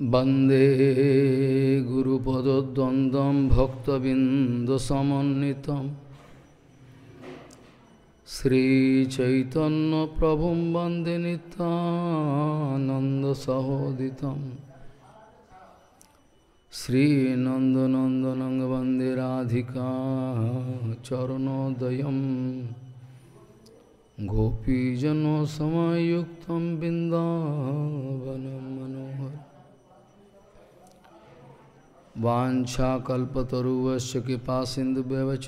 वंदे वन्दे गुरुपदद्वन्द्वं भक्तबिन्दसमन्वितं श्रीचैतन्यप्रभुं वन्दे नितानन्दसहोदितं श्रीनन्दनन्दनं वन्दे राधिका गोपीजन गोपीजनसमयुक्तं बिन्दावनं मनोहर वाछाकुवश कृपा सिंधुभ्यवच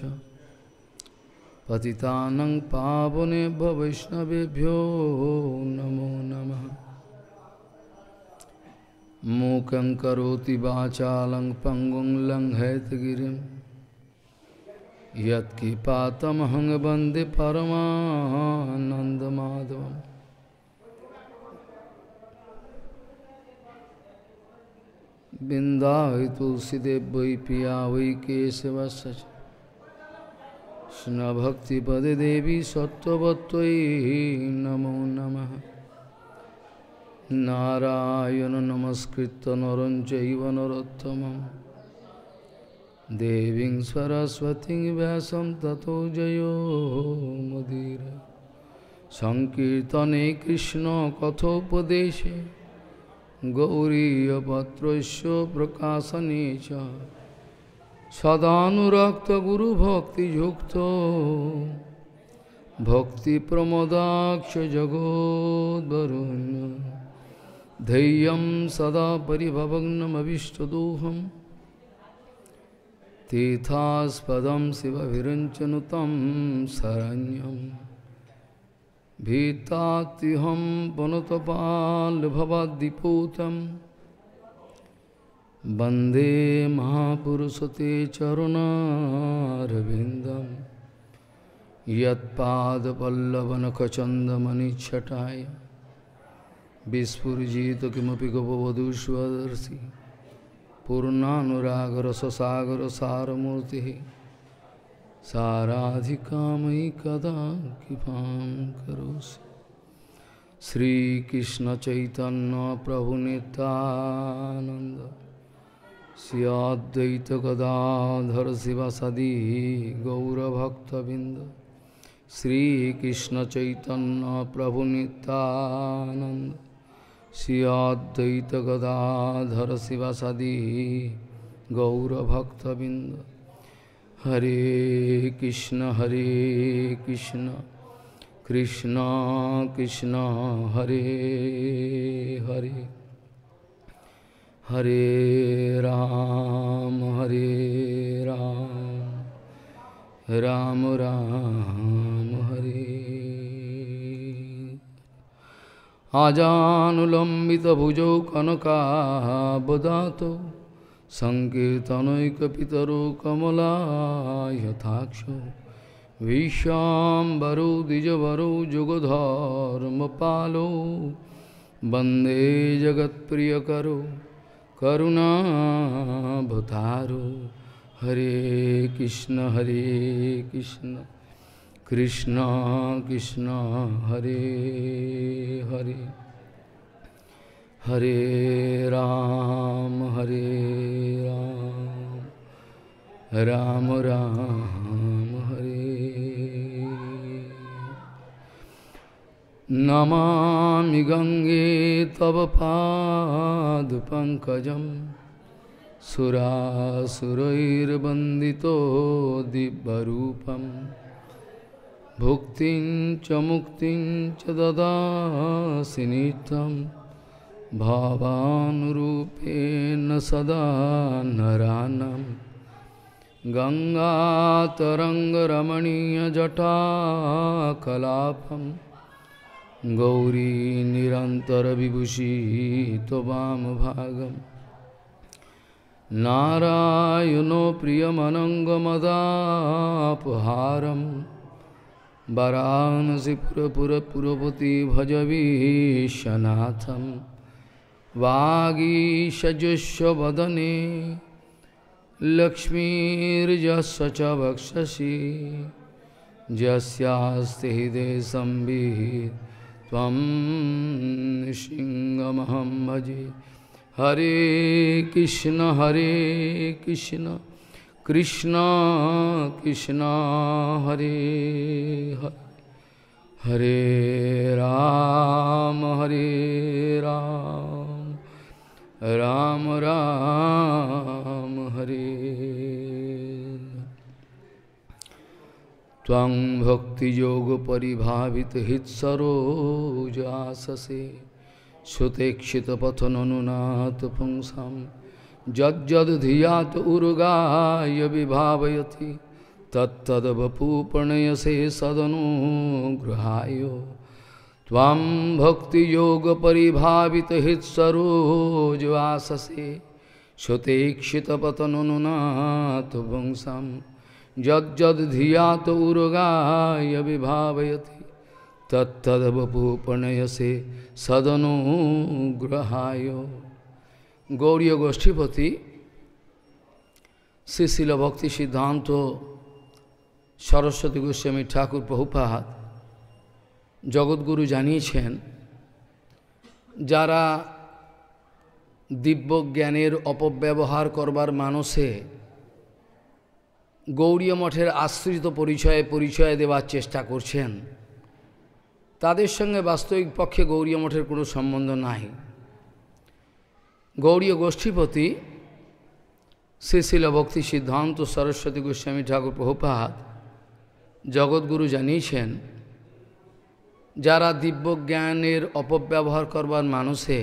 पति पावने वैष्णवभ्यो नमो नम मूक करोति वाचालं यकी लंघयतगिरिं यत्किपातमहं वन्दे बिंदा वै तुलसीदेव वै पिया वै केशवश कृष्ण भक्ति पदे देवी सत्वत्वी नमो नम नारायण नमस्कृत नर चैव नरोत्तम देवी सरस्वती व्यास तथो जयो मुदीर संकर्तने कृष्ण कथोपदेशे गौरीयपत्रस्य प्रकाशने सदाक्त च भक्ति भक्तिप्रमदाक्ष जगोद्वरुण्य धैय सदा परिभवग्नमभीष्टदोहं तीर्थास्पदं शिवभिरञ्चनुतं शरण्यम भीतातिहं वनुतपाल्भवद्दिपूतं वन्दे महापुरुषते चरुणारविन्दं यत्पादपल्लवनखचन्दमनिच्छटाय विस्फुर्जित पूर्णागर ससागर सारूर्ति साराधिका मयि कदा कृपां करोसि श्रीकृष्ण चैतन्य प्रभु नितानंद सियाद्वैत गदाधर शिवसदी गौरभक्तबिंद श्रीकृष्ण चैतन्य प्रभु नितानंद सियाद्वैत गदाधर शिवसदी गौरभक्तबिंद हरे कृष्ण हरे कृष्ण कृष्ण कृष्ण हरे हरे हरे राम हरे राम राम राम हरे आजानुलंबित भुजौ बदातौ सङ्कीर्तनैकपितरो कमलायथाक्ष विश्वाम्बरो द्विजवरो जुगधर्मपालो वन्दे करुणा करुणाभतारो हरे कृष्ण हरे कृष्ण कृष्ण कृष्ण हरे हरे हरे राम हरे राम राम राम हरे नमामि गङ्गे तव पाद पंकज दिव्यरूपं भुक्तिं भुक्ति मुक्तिं च ददासि नित्यम् भावानुरूपेण सदा नरानं गङ्गातरङ्गरमणीयजटाकलापं गौरी निरन्तरविभूषी त्वमभागं नारायणो प्रियमनङ्गमदापहारम् वरानसिपुरपुरपुरपति भजवीशनाथम् वागीशजुष्वदने लक्ष्मीजस्व च भक्षसी जस्ते हृदय संवित सिंहमहम भजे हरे कृष्ण हरे कृष्ण कृष्ण कृष्ण हरे हरे हरे राम हरे राम राम राम हरे त्वं भक्तियोगपरिभावितहित्सरोजाससे श्रुतेक्षितपथननुनाथ पुंसां यज्जद्धियात् उर्गाय विभावयति तत्तद्वपूपणयसे गृहाय भक्ति योग परिभावित हित त्वं भक्तियोगपरिभावितहित्सरोजवाससे श्रुतेक्षितपतनुनाथ पुंसं यद्यद्धिया तो उर्गाय विभावयति तत्तदवपूपणयसे सदनुग्रहाय गौरी गोष्ठीपति श्री शिल भक्ति सिद्धांत सरस्वती गोस्वामी ठाकुर प्रभुपात জগৎগুরু জানিয়েছেন যারা দিব্য জ্ঞানের অপব্যবহার করবার মানসে গৌরীয় মঠের আশ্রিত পরিচয়ে পরিচয় দেওয়ার চেষ্টা করছেন তাদের সঙ্গে বাস্তবিক পক্ষে গৌরীয় মঠের কোনো সম্বন্ধ নাই গৌরীয় গোষ্ঠীপতি শ্রীশিল ভক্তি সিদ্ধান্ত সরস্বতী গোস্বামী ঠাকুর প্রভুপাত জগৎগুরু জানিয়েছেন যারা দিব্য জ্ঞানের অপব্যবহার করবার মানুষে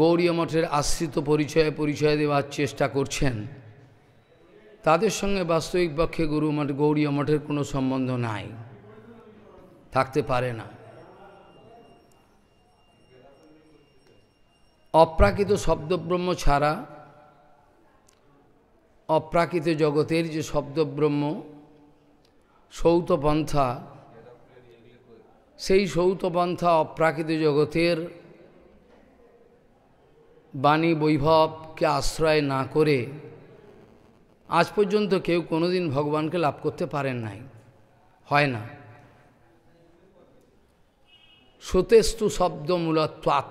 গৌরী মঠের আশ্রিত পরিচয়ে পরিচয় দেওয়ার চেষ্টা করছেন তাদের সঙ্গে বাস্তবিক পক্ষে গুরু মঠ গৌরী মঠের কোনো সম্বন্ধ নাই থাকতে পারে না অপ্রাকৃত শব্দব্রহ্ম ছাড়া অপ্রাকৃত জগতের যে শব্দব্রহ্ম সৌতপন্থা সেই সৌতপন্থা অপ্রাকৃত জগতের বাণী বৈভবকে আশ্রয় না করে আজ পর্যন্ত কেউ কোনোদিন ভগবানকে লাভ করতে পারেন নাই হয় না সুতেস্তু শব্দ মূলত্বাত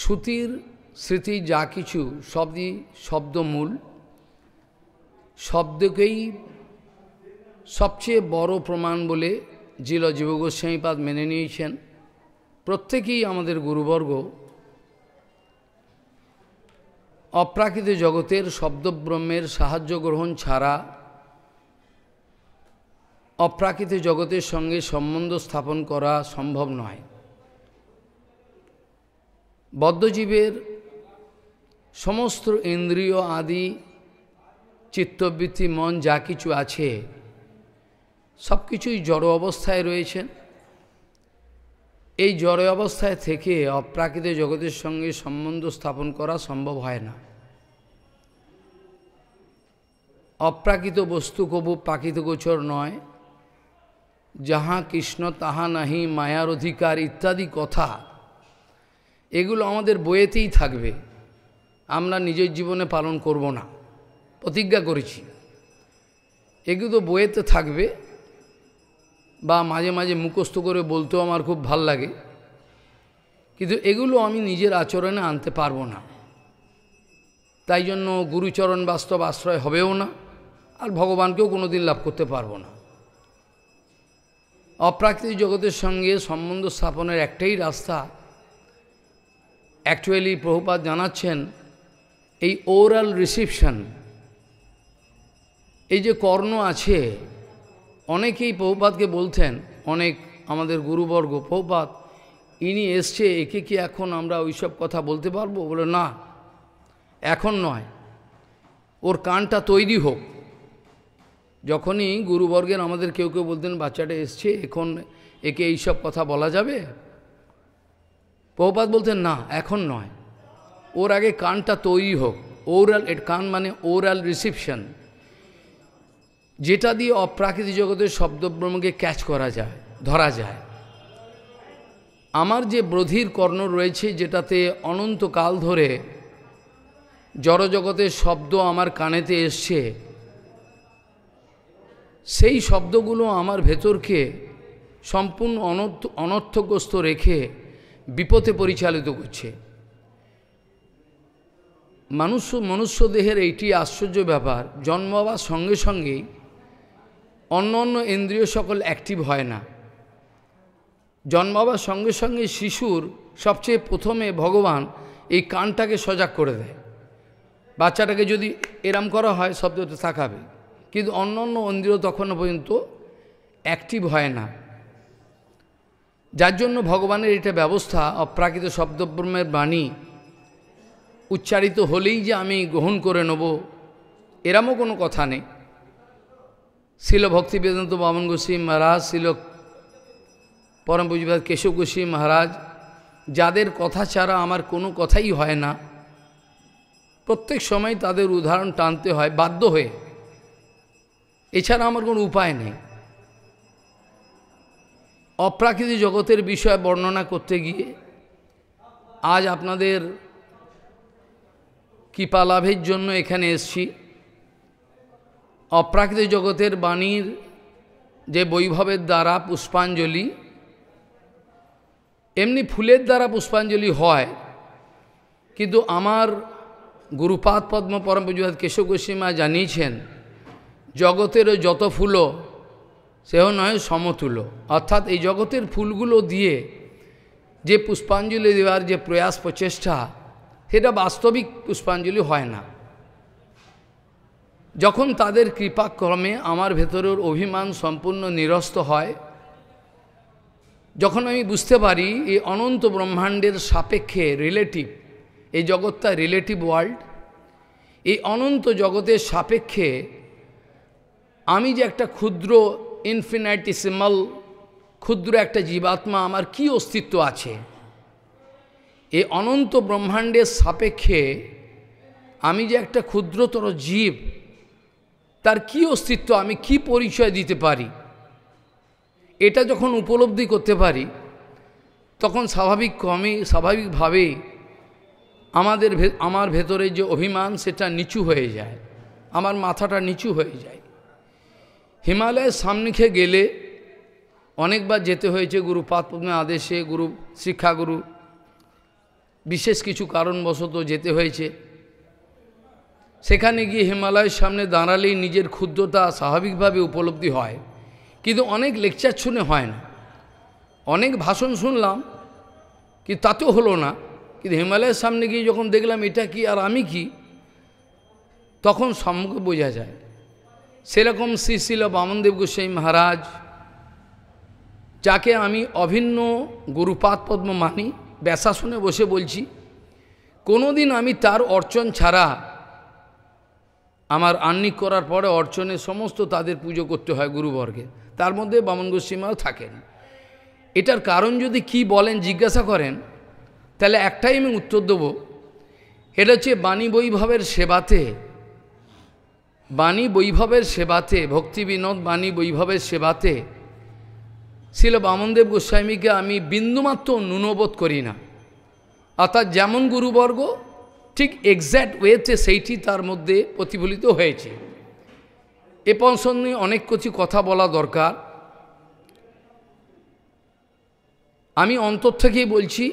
শ্রুতির স্মৃতি যা কিছু শব্দই শব্দমূল শব্দকেই সবচেয়ে বড় প্রমাণ বলে জিল জীব গোস্বামীপাদ মেনে নিয়েছেন প্রত্যেকেই আমাদের গুরুবর্গ অপ্রাকৃত জগতের শব্দব্রহ্মের সাহায্য গ্রহণ ছাড়া অপ্রাকৃত জগতের সঙ্গে সম্বন্ধ স্থাপন করা সম্ভব নয় বদ্ধজীবের সমস্ত ইন্দ্রিয় আদি চিত্তবৃত্তি মন যা কিছু আছে সব কিছুই জড় অবস্থায় রয়েছেন এই জড় অবস্থায় থেকে অপ্রাকৃত জগতের সঙ্গে সম্বন্ধ স্থাপন করা সম্ভব হয় না অপ্রাকৃত বস্তু কবু প্রাকৃত গোচর নয় যাহা কৃষ্ণ তাহা নাহি মায়ার অধিকার ইত্যাদি কথা এগুলো আমাদের বইয়েতেই থাকবে আমরা নিজের জীবনে পালন করব না প্রতিজ্ঞা করেছি এগুলো বইয়েতে থাকবে বা মাঝে মাঝে মুখস্থ করে বলতেও আমার খুব ভাল লাগে কিন্তু এগুলো আমি নিজের আচরণে আনতে পারবো না তাই জন্য গুরুচরণ বাস্তব আশ্রয় হবেও না আর ভগবানকেও কোনো দিন লাভ করতে পারবো না অপ্রাকৃতিক জগতের সঙ্গে সম্বন্ধ স্থাপনের একটাই রাস্তা অ্যাকচুয়ালি প্রভুপাত জানাচ্ছেন এই ওরাল রিসিপশন এই যে কর্ণ আছে অনেকেই পৌপাতকে বলতেন অনেক আমাদের গুরুবর্গ পৌপাত ইনি এসছে একে কি এখন আমরা ওইসব কথা বলতে পারবো বলে না এখন নয় ওর কানটা তৈরি হোক যখনই গুরুবর্গের আমাদের কেউ কেউ বলতেন বাচ্চাটা এসছে এখন একে এইসব কথা বলা যাবে পৌপাত বলতেন না এখন নয় ওর আগে কানটা তৈরি হোক ওরাল এট কান মানে ওরাল রিসিপশন যেটা দিয়ে অপ্রাকৃতিক জগতের শব্দব্রহ্মকে ক্যাচ করা যায় ধরা যায় আমার যে ব্রধির কর্ণ রয়েছে যেটাতে অনন্তকাল ধরে জড়জগতের শব্দ আমার কানেতে এসছে সেই শব্দগুলো আমার ভেতরকে সম্পূর্ণ অনর্থ অনর্থগ্রস্ত রেখে বিপথে পরিচালিত করছে মানুষ মনুষ্য দেহের এইটি আশ্চর্য ব্যাপার জন্ম হওয়ার সঙ্গে সঙ্গেই অন্য অন্য ইন্দ্রিয় সকল অ্যাক্টিভ হয় না জন্মাবার সঙ্গে সঙ্গে শিশুর সবচেয়ে প্রথমে ভগবান এই কানটাকে সজাগ করে দেয় বাচ্চাটাকে যদি এরাম করা হয় শব্দ তো থাকাবে কিন্তু অন্য অন্য ইন্দ্রিয় তখনও পর্যন্ত অ্যাক্টিভ হয় না যার জন্য ভগবানের এটা ব্যবস্থা অপ্রাকৃত শব্দব্রহ্মের বাণী উচ্চারিত হলেই যে আমি গ্রহণ করে নেব এরমও কোনো কথা নেই শিল ভক্তি বেদন্ত বামন গোস্বী মহারাজ শিল পরম পুজিবাদ কেশব গোস্বী মহারাজ যাদের কথা ছাড়া আমার কোনো কথাই হয় না প্রত্যেক সময় তাদের উদাহরণ টানতে হয় বাধ্য হয়ে এছাড়া আমার কোনো উপায় নেই অপ্রাকৃতিক জগতের বিষয় বর্ণনা করতে গিয়ে আজ আপনাদের কৃপা লাভের জন্য এখানে এসছি অপ্রাকৃত জগতের বাণীর যে বৈভবের দ্বারা পুষ্পাঞ্জলি এমনি ফুলের দ্বারা পুষ্পাঞ্জলি হয় কিন্তু আমার গুরুপাদ পদ্ম পরম পূজাত কেশব গোস্বীমা জানিয়েছেন জগতেরও যত ফুলও সেও নয় সমতুল্য অর্থাৎ এই জগতের ফুলগুলো দিয়ে যে পুষ্পাঞ্জলি দেওয়ার যে প্রয়াস প্রচেষ্টা সেটা বাস্তবিক পুষ্পাঞ্জলি হয় না যখন তাদের কৃপাক্রমে আমার ভেতরের অভিমান সম্পূর্ণ নিরস্ত হয় যখন আমি বুঝতে পারি এই অনন্ত ব্রহ্মাণ্ডের সাপেক্ষে রিলেটিভ এই জগৎটা রিলেটিভ ওয়ার্ল্ড এই অনন্ত জগতের সাপেক্ষে আমি যে একটা ক্ষুদ্র ইনফিনাইটিসিমাল ক্ষুদ্র একটা জীবাত্মা আমার কি অস্তিত্ব আছে এই অনন্ত ব্রহ্মাণ্ডের সাপেক্ষে আমি যে একটা ক্ষুদ্রতর জীব তার কি অস্তিত্ব আমি কি পরিচয় দিতে পারি এটা যখন উপলব্ধি করতে পারি তখন স্বাভাবিক ক্রমে স্বাভাবিকভাবে আমাদের আমার ভেতরে যে অভিমান সেটা নিচু হয়ে যায় আমার মাথাটা নিচু হয়ে যায় হিমালয়ের সামনেখে গেলে অনেকবার যেতে হয়েছে গুরু পাতপদ্মের আদেশে গুরু শিক্ষাগুরু বিশেষ কিছু কারণবশত যেতে হয়েছে সেখানে গিয়ে হিমালয়ের সামনে দাঁড়ালেই নিজের ক্ষুদ্রতা স্বাভাবিকভাবে উপলব্ধি হয় কিন্তু অনেক লেকচার শুনে হয় না অনেক ভাষণ শুনলাম কি তাতেও হলো না কিন্তু হিমালয়ের সামনে গিয়ে যখন দেখলাম এটা কি আর আমি কি তখন সম্মুখে বোঝা যায় সেরকম শ্রী শিল বামনদেব গোস্বাই মহারাজ যাকে আমি অভিন্ন গুরুপাত পদ্ম মানি ব্যাসা শুনে বসে বলছি কোনোদিন আমি তার অর্চন ছাড়া আমার আহ্নিক করার পরে অর্চনে সমস্ত তাদের পুজো করতে হয় গুরুবর্গে তার মধ্যে বামন গোস্বীমাও থাকেন এটার কারণ যদি কি বলেন জিজ্ঞাসা করেন তাহলে একটাই আমি উত্তর দেব এটা হচ্ছে বাণী বৈভবের সেবাতে বাণী বৈভবের সেবাতে ভক্তি বিনোদ বাণী বৈভবের সেবাতে ছিল বামনদেব গোস্বামীকে আমি বিন্দুমাত্র ন্যূনবোধ করি না অর্থাৎ যেমন গুরুবর্গ ঠিক এক্স্যাক্ট ওয়েতে সেইটি তার মধ্যে প্রতিফলিত হয়েছে এ পঞ্চন নিয়ে অনেক কিছু কথা বলা দরকার আমি অন্তর থেকেই বলছি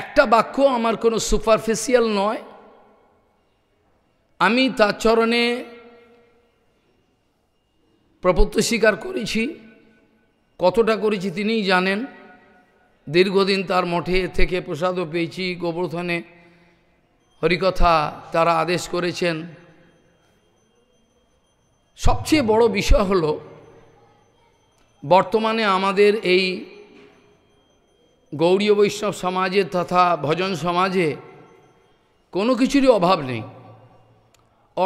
একটা বাক্য আমার কোনো সুপারফেসিয়াল নয় আমি তার চরণে প্রপত্য স্বীকার করেছি কতটা করেছি তিনিই জানেন দীর্ঘদিন তার মঠে থেকে প্রসাদও পেয়েছি গোবর্ধনে হরিকথা তারা আদেশ করেছেন সবচেয়ে বড় বিষয় হল বর্তমানে আমাদের এই গৌরী বৈষ্ণব সমাজে তথা ভজন সমাজে কোনো কিছুরই অভাব নেই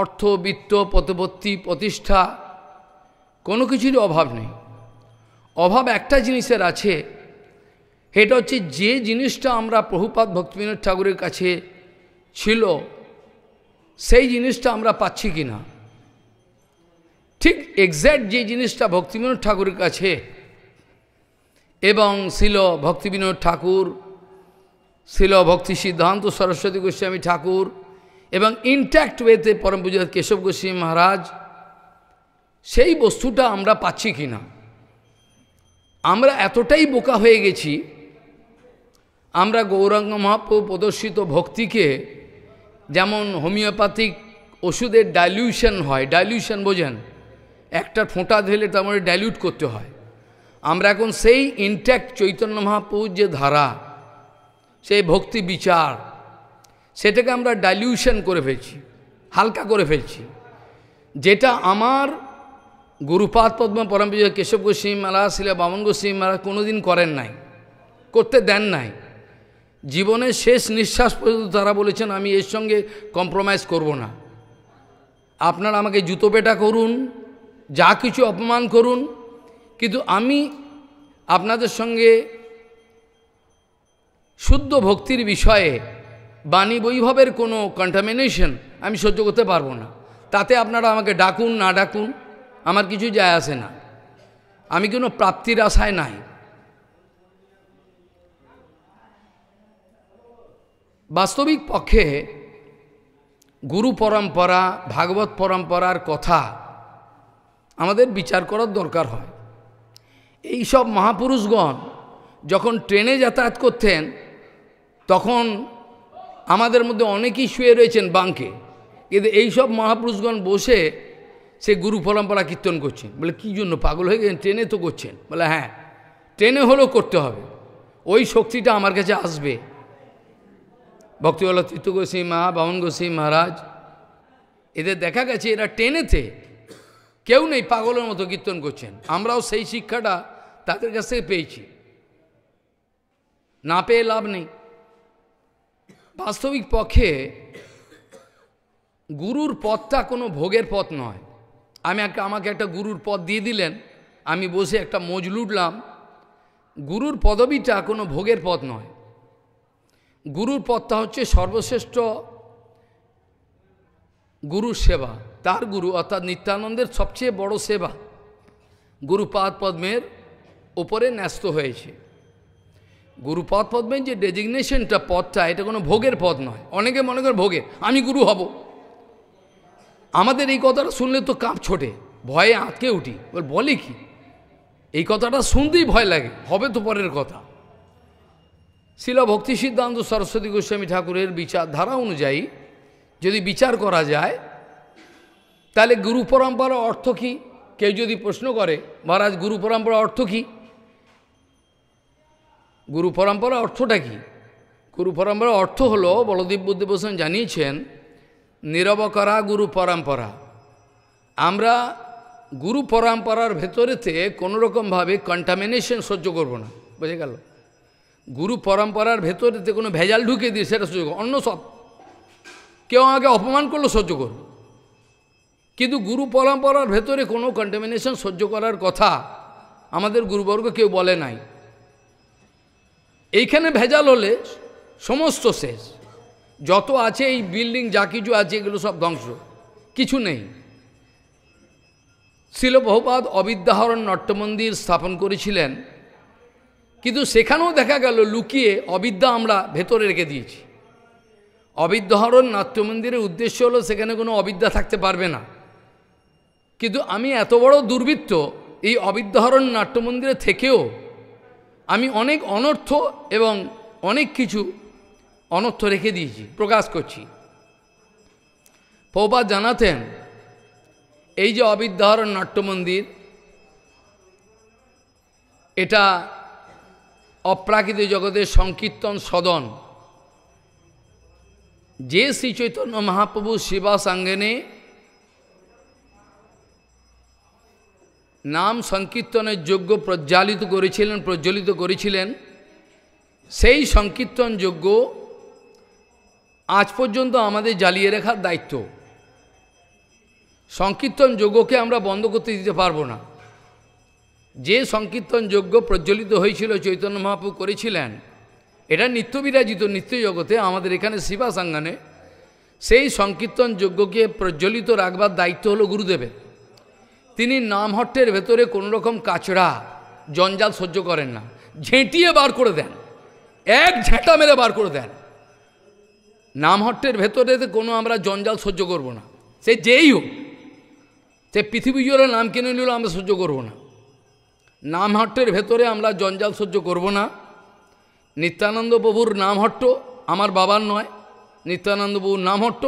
অর্থ বিত্ত পতপত্তি প্রতিষ্ঠা কোনো কিছুরই অভাব নেই অভাব একটা জিনিসের আছে এটা হচ্ছে যে জিনিসটা আমরা প্রভুপাত ভক্তিবিনোদ ঠাকুরের কাছে ছিল সেই জিনিসটা আমরা পাচ্ছি কি না ঠিক এক্স্যাক্ট যে জিনিসটা ভক্তিবিনোদ ঠাকুরের কাছে এবং ছিল ভক্তিবিনোদ ঠাকুর ছিল ভক্তি সিদ্ধান্ত সরস্বতী গোস্বামী ঠাকুর এবং ইনট্যাক্ট ওয়েতে পরম পূজার কেশব গোস্বামী মহারাজ সেই বস্তুটা আমরা পাচ্ছি কি না আমরা এতটাই বোকা হয়ে গেছি আমরা গৌরাঙ্গ মহাপ্রভু প্রদর্শিত ভক্তিকে যেমন হোমিওপ্যাথিক ওষুধের ডাইলিউশন হয় ডাইলিউশন বোঝেন একটা ফোঁটা ধেলে তার মধ্যে মানে ডাইলিউট করতে হয় আমরা এখন সেই ইনট্যাক্ট চৈতন্য মহাপ্রভুর যে ধারা সেই ভক্তি বিচার সেটাকে আমরা ডাইলিউশন করে ফেলছি হালকা করে ফেলছি যেটা আমার গুরুপাদ পদ্ম পরমপ্রিয় কেশব গোস্বী মালা শিলা বামন গোস্বী মালা কোনোদিন করেন নাই করতে দেন নাই জীবনের শেষ নিঃশ্বাস পর্যন্ত তারা বলেছেন আমি এর সঙ্গে কম্প্রোমাইজ করব না আপনারা আমাকে জুতো পেটা করুন যা কিছু অপমান করুন কিন্তু আমি আপনাদের সঙ্গে শুদ্ধ ভক্তির বিষয়ে বাণী বৈভবের কোনো কন্টামিনেশন আমি সহ্য করতে পারবো না তাতে আপনারা আমাকে ডাকুন না ডাকুন আমার কিছু যায় আসে না আমি কোনো প্রাপ্তির আশায় নাই বাস্তবিক পক্ষে গুরু পরম্পরা ভাগবত পরম্পরার কথা আমাদের বিচার করার দরকার হয় এই সব মহাপুরুষগণ যখন ট্রেনে যাতায়াত করতেন তখন আমাদের মধ্যে অনেকেই শুয়ে রয়েছেন বাঙ্কে কিন্তু সব মহাপুরুষগণ বসে সে গুরু পরম্পরা কীর্তন করছেন বলে কী জন্য পাগল হয়ে গেছেন ট্রেনে তো করছেন বলে হ্যাঁ ট্রেনে হলেও করতে হবে ওই শক্তিটা আমার কাছে আসবে ভক্তিওয়ালা তিত্তু গোসাই মা বামন গোসাই মহারাজ এদের দেখা গেছে এরা টেনেতে কেউ নেই পাগলের মতো কীর্তন করছেন আমরাও সেই শিক্ষাটা তাদের কাছ থেকে পেয়েছি না পেয়ে লাভ নেই বাস্তবিক পক্ষে গুরুর পথটা কোনো ভোগের পথ নয় আমি একটা আমাকে একটা গুরুর পথ দিয়ে দিলেন আমি বসে একটা মজলুটলাম লুটলাম গুরুর পদবিটা কোনো ভোগের পথ নয় গুরুর পথটা হচ্ছে সর্বশ্রেষ্ঠ গুরুর সেবা তার গুরু অর্থাৎ নিত্যানন্দের সবচেয়ে বড় সেবা গুরুপাদ পদ্মের ওপরে ন্যস্ত হয়েছে পদ পদ্মের যে ডেজিগনেশনটা পদটা এটা কোনো ভোগের পদ নয় অনেকে মনে করে ভোগের আমি গুরু হব আমাদের এই কথাটা শুনলে তো কাঁপ ছোটে ভয়ে আঁতকে উঠি বলি কি এই কথাটা শুনতেই ভয় লাগে হবে তো পরের কথা শিল ভক্তি সিদ্ধান্ত সরস্বতী গোস্বামী ঠাকুরের বিচারধারা অনুযায়ী যদি বিচার করা যায় তাহলে গুরু পরম্পরার অর্থ কী কেউ যদি প্রশ্ন করে মহারাজ গুরু পরম্পরা অর্থ কী গুরু পরম্পরা অর্থটা কী গুরু পরম্পরা অর্থ হলো বলদীপ বুদ্ধিভূষণ জানিয়েছেন নিরবকরা গুরু পরম্পরা আমরা গুরু পরম্পরার ভেতরেতে কোনোরকমভাবে কন্টামিনেশন সহ্য করব না বুঝে গেল গুরু পরম্পরার ভেতরেতে কোনো ভেজাল ঢুকে দিয়ে সেটা সহ্য অন্য সব কেউ আমাকে অপমান করলো সহ্য করব কিন্তু গুরু পরম্পরার ভেতরে কোনো কন্টামিনেশন সহ্য করার কথা আমাদের গুরুবর্গ কেউ বলে নাই এইখানে ভেজাল হলে সমস্ত শেষ যত আছে এই বিল্ডিং যা কিছু আছে এগুলো সব ধ্বংস কিছু নেই শিল অবিদ্যাহরণ নট্যমন্দির স্থাপন করেছিলেন কিন্তু সেখানেও দেখা গেল লুকিয়ে অবিদ্যা আমরা ভেতরে রেখে দিয়েছি অবিদ্যাহরণ নাট্যমন্দিরের উদ্দেশ্য হলো সেখানে কোনো অবিদ্যা থাকতে পারবে না কিন্তু আমি এত বড় দুর্বৃত্ত এই অবিদ্যাহরণ নাট্যমন্দিরে থেকেও আমি অনেক অনর্থ এবং অনেক কিছু অনর্থ রেখে দিয়েছি প্রকাশ করছি পৌপাত জানাতেন এই যে অবিদ্যাহরণ নাট্যমন্দির এটা অপ্রাকৃত জগতের সংকীর্তন সদন যে শ্রী চৈতন্য মহাপ্রভু শিবা সাঙ্গেনে নাম সংকীর্তনের যোগ্য প্রজ্বালিত করেছিলেন প্রজ্বলিত করেছিলেন সেই সংকীর্তন যোগ্য আজ পর্যন্ত আমাদের জ্বালিয়ে রাখার দায়িত্ব সংকীর্তন যোগ্যকে আমরা বন্ধ করতে দিতে পারবো না যে সংকীর্তন যজ্ঞ প্রজ্বলিত হয়েছিল চৈতন্য মহাপু করেছিলেন এটা নিত্যবিরাজিত নিত্য জগতে আমাদের এখানে শিবা সাঙ্গানে সেই সংকীর্তন যজ্ঞকে প্রজ্বলিত রাখবার দায়িত্ব হলো গুরুদেবের তিনি নামহট্টের ভেতরে রকম কাচড়া জঞ্জাল সহ্য করেন না ঝেঁটিয়ে বার করে দেন এক ঝেঁটা মেরে বার করে দেন নামহট্টের ভেতরে কোনো আমরা জঞ্জাল সহ্য করব না সে যেই হোক সে পৃথিবী জোরে নাম কিনে নিল আমরা সহ্য করব না নামহট্টের ভেতরে আমরা জঞ্জাল সহ্য করব না নিত্যানন্দ প্রভুর নামহট্ট আমার বাবার নয় নিত্যানন্দ প্রভুর নামহট্ট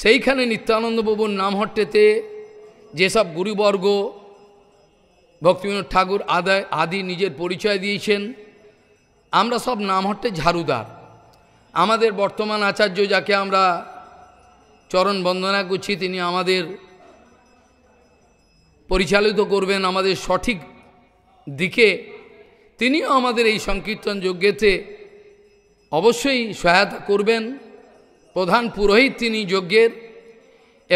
সেইখানে নিত্যানন্দ প্রভুর নামহট্টেতে যেসব গুরুবর্গ ভক্তিবিনোদ ঠাকুর আদায় আদি নিজের পরিচয় দিয়েছেন আমরা সব নামহট্টে ঝাড়ুদার আমাদের বর্তমান আচার্য যাকে আমরা চরণ বন্দনা করছি তিনি আমাদের পরিচালিত করবেন আমাদের সঠিক দিকে তিনিও আমাদের এই সংকীর্তন যজ্ঞেতে অবশ্যই সহায়তা করবেন প্রধান পুরোহিত তিনি যজ্ঞের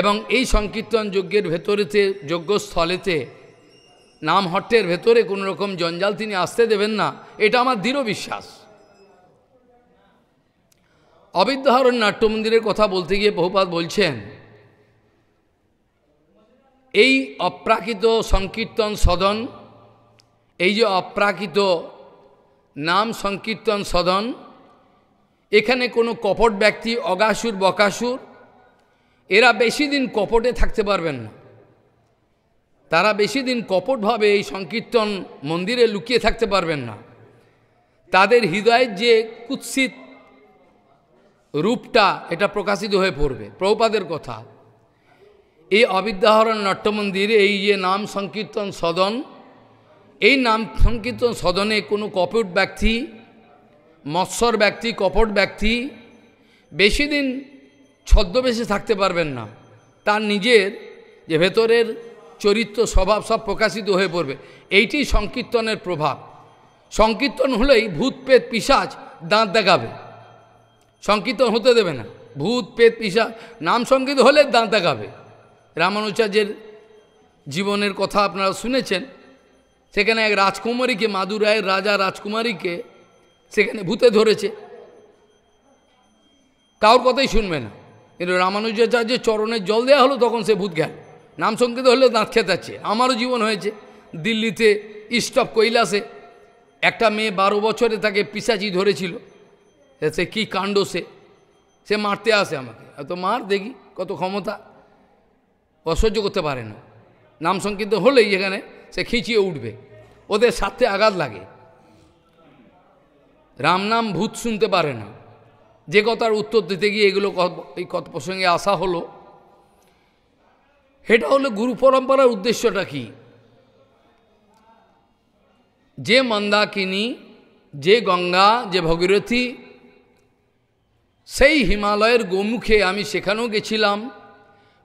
এবং এই সংকীর্তন যজ্ঞের ভেতরেতে যজ্ঞস্থলেতে হট্টের ভেতরে কোনো রকম জঞ্জাল তিনি আসতে দেবেন না এটা আমার দৃঢ় বিশ্বাস অবিদ্যাহরণ নাট্য মন্দিরের কথা বলতে গিয়ে বহুপাত বলছেন এই অপ্রাকৃত সংকীর্তন সদন এই যে অপ্রাকৃত নাম সংকীর্তন সদন এখানে কোনো কপট ব্যক্তি অগাসুর বকাসুর এরা বেশি দিন কপটে থাকতে পারবেন না তারা বেশি দিন কপটভাবে এই সংকীর্তন মন্দিরে লুকিয়ে থাকতে পারবেন না তাদের হৃদয়ের যে কুৎসিত রূপটা এটা প্রকাশিত হয়ে পড়বে প্রভুপাদের কথা এই অবিদ্যাহরণ নট্টমন্দির এই যে নাম সংকীর্তন সদন এই নাম সংকীর্তন সদনে কোনো কপট ব্যক্তি মৎসর ব্যক্তি কপট ব্যক্তি বেশি দিন ছদ্মবেশে থাকতে পারবেন না তার নিজের যে ভেতরের চরিত্র স্বভাব সব প্রকাশিত হয়ে পড়বে এইটি সংকীর্তনের প্রভাব সংকীর্তন হলেই ভূত পেত পিসাজ দাঁত দেখাবে সংকীর্তন হতে দেবে না ভূত পেত পিসাজ নাম সংকীর্ত হলে দাঁত দেখাবে রামানুচার্যের জীবনের কথা আপনারা শুনেছেন সেখানে এক রাজকুমারীকে মাদুরায়ের রাজা রাজকুমারীকে সেখানে ভূতে ধরেছে কারোর কথাই শুনবে না কিন্তু রামানুজাচার্যের চরণের জল দেওয়া হলো তখন সে ভূত গেল নাম সংকেত হলে দাঁত খেতাচ্ছে আমারও জীবন হয়েছে দিল্লিতে ইস্ট অফ কৈলাসে একটা মেয়ে বারো বছরে তাকে পিসাচি ধরেছিল সে কী কাণ্ড সে সে মারতে আসে আমাকে এত মার দেখি কত ক্ষমতা অসহ্য করতে পারে না নাম সংকীর্ণ হলেই এখানে সে খিঁচিয়ে উঠবে ওদের সাথে আঘাত লাগে রামনাম ভূত শুনতে পারে না যে কথার উত্তর দিতে গিয়ে এগুলো এই কত প্রসঙ্গে আসা হলো এটা হলো গুরু পরম্পরার উদ্দেশ্যটা কি যে মন্দাকিনী যে গঙ্গা যে ভগীরথী সেই হিমালয়ের গোমুখে আমি সেখানেও গেছিলাম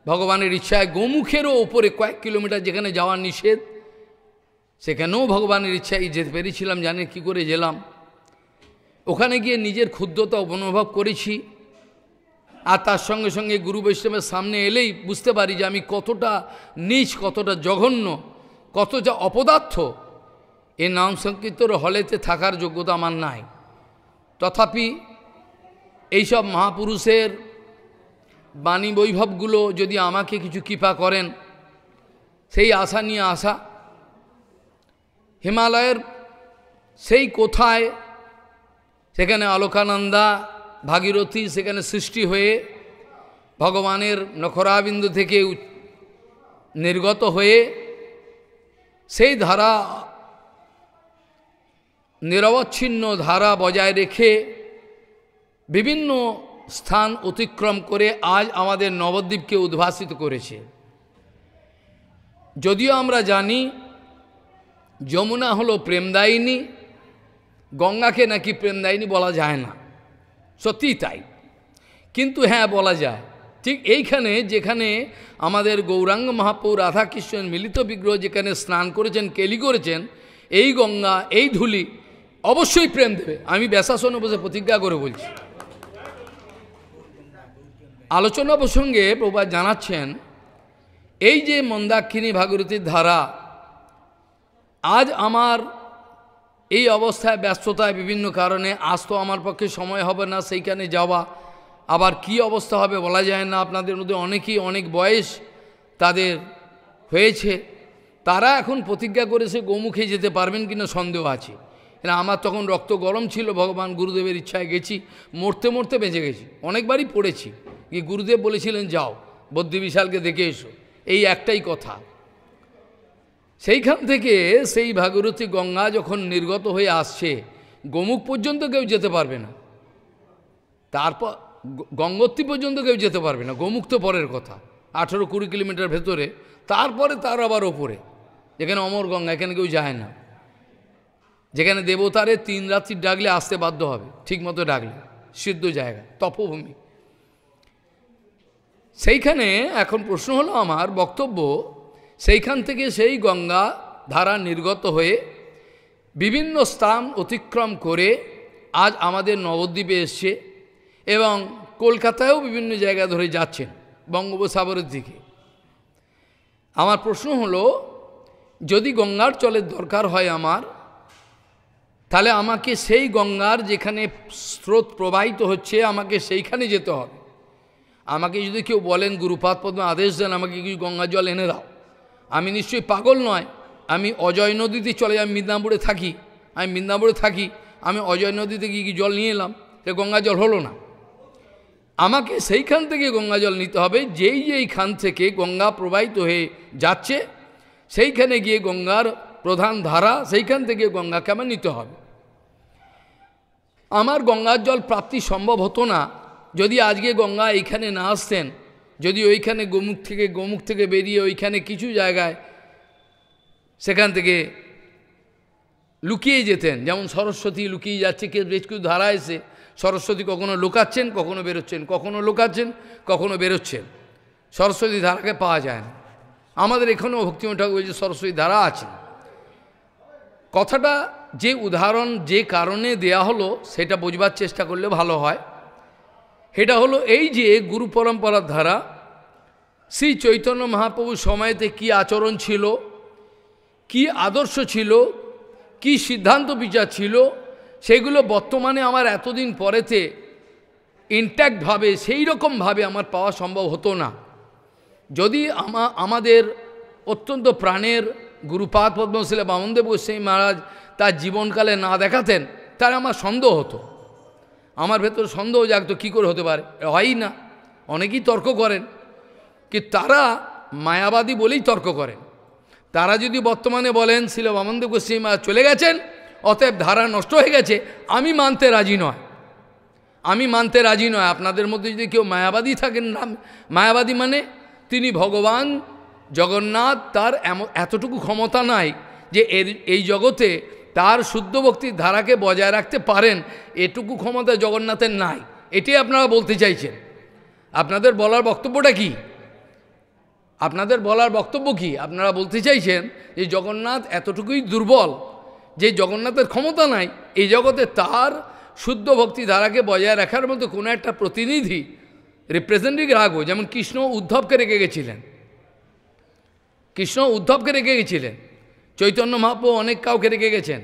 ভগবানের ইচ্ছায় গোমুখেরও ওপরে কয়েক কিলোমিটার যেখানে যাওয়া নিষেধ সেখানেও ভগবানের ইচ্ছা এই যেতে পেরেছিলাম জানি কি করে গেলাম ওখানে গিয়ে নিজের ক্ষুদ্রতা অনুভব করেছি আর তার সঙ্গে সঙ্গে গুরু বৈষ্ণবের সামনে এলেই বুঝতে পারি যে আমি কতটা নিচ কতটা জঘন্য কত যা অপদার্থ এ নাম সংকীর্তর হলেতে থাকার যোগ্যতা আমার নাই তথাপি এইসব মহাপুরুষের বাণী বৈভবগুলো যদি আমাকে কিছু কৃপা করেন সেই আশা নিয়ে আসা হিমালয়ের সেই কোথায় সেখানে আলোকানন্দা ভাগীরথী সেখানে সৃষ্টি হয়ে ভগবানের নখরাবিন্দু থেকে নির্গত হয়ে সেই ধারা নিরবচ্ছিন্ন ধারা বজায় রেখে বিভিন্ন স্থান অতিক্রম করে আজ আমাদের নবদ্বীপকে উদ্ভাসিত করেছে যদিও আমরা জানি যমুনা হলো প্রেমদায়িনী গঙ্গাকে নাকি প্রেমদায়িনী বলা যায় না সত্যি তাই কিন্তু হ্যাঁ বলা যায় ঠিক এইখানে যেখানে আমাদের গৌরাঙ্গ মহাপৌ রাধাকৃষ্ণের মিলিত বিগ্রহ যেখানে স্নান করেছেন কেলি করেছেন এই গঙ্গা এই ধুলি অবশ্যই প্রেম দেবে আমি ব্যাসাসনে বসে প্রতিজ্ঞা করে বলছি আলোচনা প্রসঙ্গে প্রভা জানাচ্ছেন এই যে মন্দাক্ষিণী ভাগীরথীর ধারা আজ আমার এই অবস্থায় ব্যস্ততায় বিভিন্ন কারণে আজ তো আমার পক্ষে সময় হবে না সেইখানে যাওয়া আবার কি অবস্থা হবে বলা যায় না আপনাদের মধ্যে অনেকেই অনেক বয়স তাদের হয়েছে তারা এখন প্রতিজ্ঞা করেছে গোমুখে যেতে পারবেন কিনা সন্দেহ আছে আমার তখন রক্ত গরম ছিল ভগবান গুরুদেবের ইচ্ছায় গেছি মরতে মরতে বেঁচে গেছি অনেকবারই পড়েছি গিয়ে গুরুদেব বলেছিলেন যাও বদ্ধি বিশালকে দেখে এসো এই একটাই কথা সেইখান থেকে সেই ভাগীরথী গঙ্গা যখন নির্গত হয়ে আসছে গোমুখ পর্যন্ত কেউ যেতে পারবে না তারপর গঙ্গোত্রী পর্যন্ত কেউ যেতে পারবে না গোমুখ তো পরের কথা আঠেরো কুড়ি কিলোমিটার ভেতরে তারপরে তার আবার ওপরে যেখানে অমর গঙ্গা এখানে কেউ যায় না যেখানে দেবতারে তিন রাত্রি ডাকলে আসতে বাধ্য হবে ঠিকমতো ডাকলে সিদ্ধ জায়গা তপভূমি সেইখানে এখন প্রশ্ন হলো আমার বক্তব্য সেইখান থেকে সেই গঙ্গা ধারা নির্গত হয়ে বিভিন্ন স্থান অতিক্রম করে আজ আমাদের নবদ্বীপে এসছে এবং কলকাতায়ও বিভিন্ন জায়গা ধরে যাচ্ছেন বঙ্গোপসাগরের দিকে আমার প্রশ্ন হলো যদি গঙ্গার জলের দরকার হয় আমার তাহলে আমাকে সেই গঙ্গার যেখানে স্রোত প্রবাহিত হচ্ছে আমাকে সেইখানে যেতে হবে আমাকে যদি কেউ বলেন গুরুপাদ পদ্ম আদেশ দেন আমাকে কিছু গঙ্গা জল এনে দাও আমি নিশ্চয়ই পাগল নয় আমি অজয় নদীতে চলে যাই মিদনাপুরে থাকি আমি মিদনাপুরে থাকি আমি অজয় নদীতে গিয়ে জল নিয়ে এলাম সে গঙ্গা জল হলো না আমাকে সেইখান থেকে গঙ্গা জল নিতে হবে যেই যেইখান থেকে গঙ্গা প্রবাহিত হয়ে যাচ্ছে সেইখানে গিয়ে গঙ্গার প্রধান ধারা সেইখান থেকে গঙ্গাকে আমার নিতে হবে আমার গঙ্গার জল প্রাপ্তি সম্ভব হতো না যদি আজকে গঙ্গা এইখানে না আসতেন যদি ওইখানে গোমুখ থেকে গোমুখ থেকে বেরিয়ে ওইখানে কিছু জায়গায় সেখান থেকে লুকিয়ে যেতেন যেমন সরস্বতী লুকিয়ে যাচ্ছে কে বেশ কিছু ধারা এসে সরস্বতী কখনো লোকাচ্ছেন কখনো বেরোচ্ছেন কখনো লোকাচ্ছেন কখনো বেরোচ্ছেন সরস্বতী ধারাকে পাওয়া যায় না আমাদের এখানেও ভক্তিম ঠাকুর যে সরস্বতী ধারা আছে কথাটা যে উদাহরণ যে কারণে দেয়া হলো সেটা বোঝবার চেষ্টা করলে ভালো হয় এটা হলো এই যে গুরু পরম্পরার ধারা শ্রী চৈতন্য মহাপ্রভুর সময়তে কি আচরণ ছিল কি আদর্শ ছিল কি সিদ্ধান্ত বিচার ছিল সেগুলো বর্তমানে আমার এতদিন পরেতে ইনট্যাক্টভাবে সেই রকমভাবে আমার পাওয়া সম্ভব হতো না যদি আমা আমাদের অত্যন্ত প্রাণের গুরুপাদ পদ্মশিলা বামনদেব গোস্বামী মহারাজ তার জীবনকালে না দেখাতেন তার আমার সন্দেহ হতো আমার ভেতর সন্দেহ জাগত কী করে হতে পারে হয়ই না অনেকেই তর্ক করেন কি তারা মায়াবাদী বলেই তর্ক করেন তারা যদি বর্তমানে বলেন শিল বামন্দ গোস্বীমা চলে গেছেন অতএব ধারা নষ্ট হয়ে গেছে আমি মানতে রাজি নয় আমি মানতে রাজি নয় আপনাদের মধ্যে যদি কেউ মায়াবাদী থাকেন না মায়াবাদী মানে তিনি ভগবান জগন্নাথ তার এতটুকু ক্ষমতা নাই যে এর এই জগতে তার শুদ্ধ ভক্তির ধারাকে বজায় রাখতে পারেন এটুকু ক্ষমতা জগন্নাথের নাই এটি আপনারা বলতে চাইছেন আপনাদের বলার বক্তব্যটা কি আপনাদের বলার বক্তব্য কি আপনারা বলতে চাইছেন যে জগন্নাথ এতটুকুই দুর্বল যে জগন্নাথের ক্ষমতা নাই এই জগতে তার শুদ্ধ ভক্তি ধারাকে বজায় রাখার মতো কোনো একটা প্রতিনিধি রিপ্রেজেন্টেটিভ রাখবো যেমন কৃষ্ণ উদ্ধবকে রেখে গেছিলেন কৃষ্ণ উদ্ধবকে রেখে গেছিলেন চৈতন্য মহাপ্রভু অনেক কাউকে রেখে গেছেন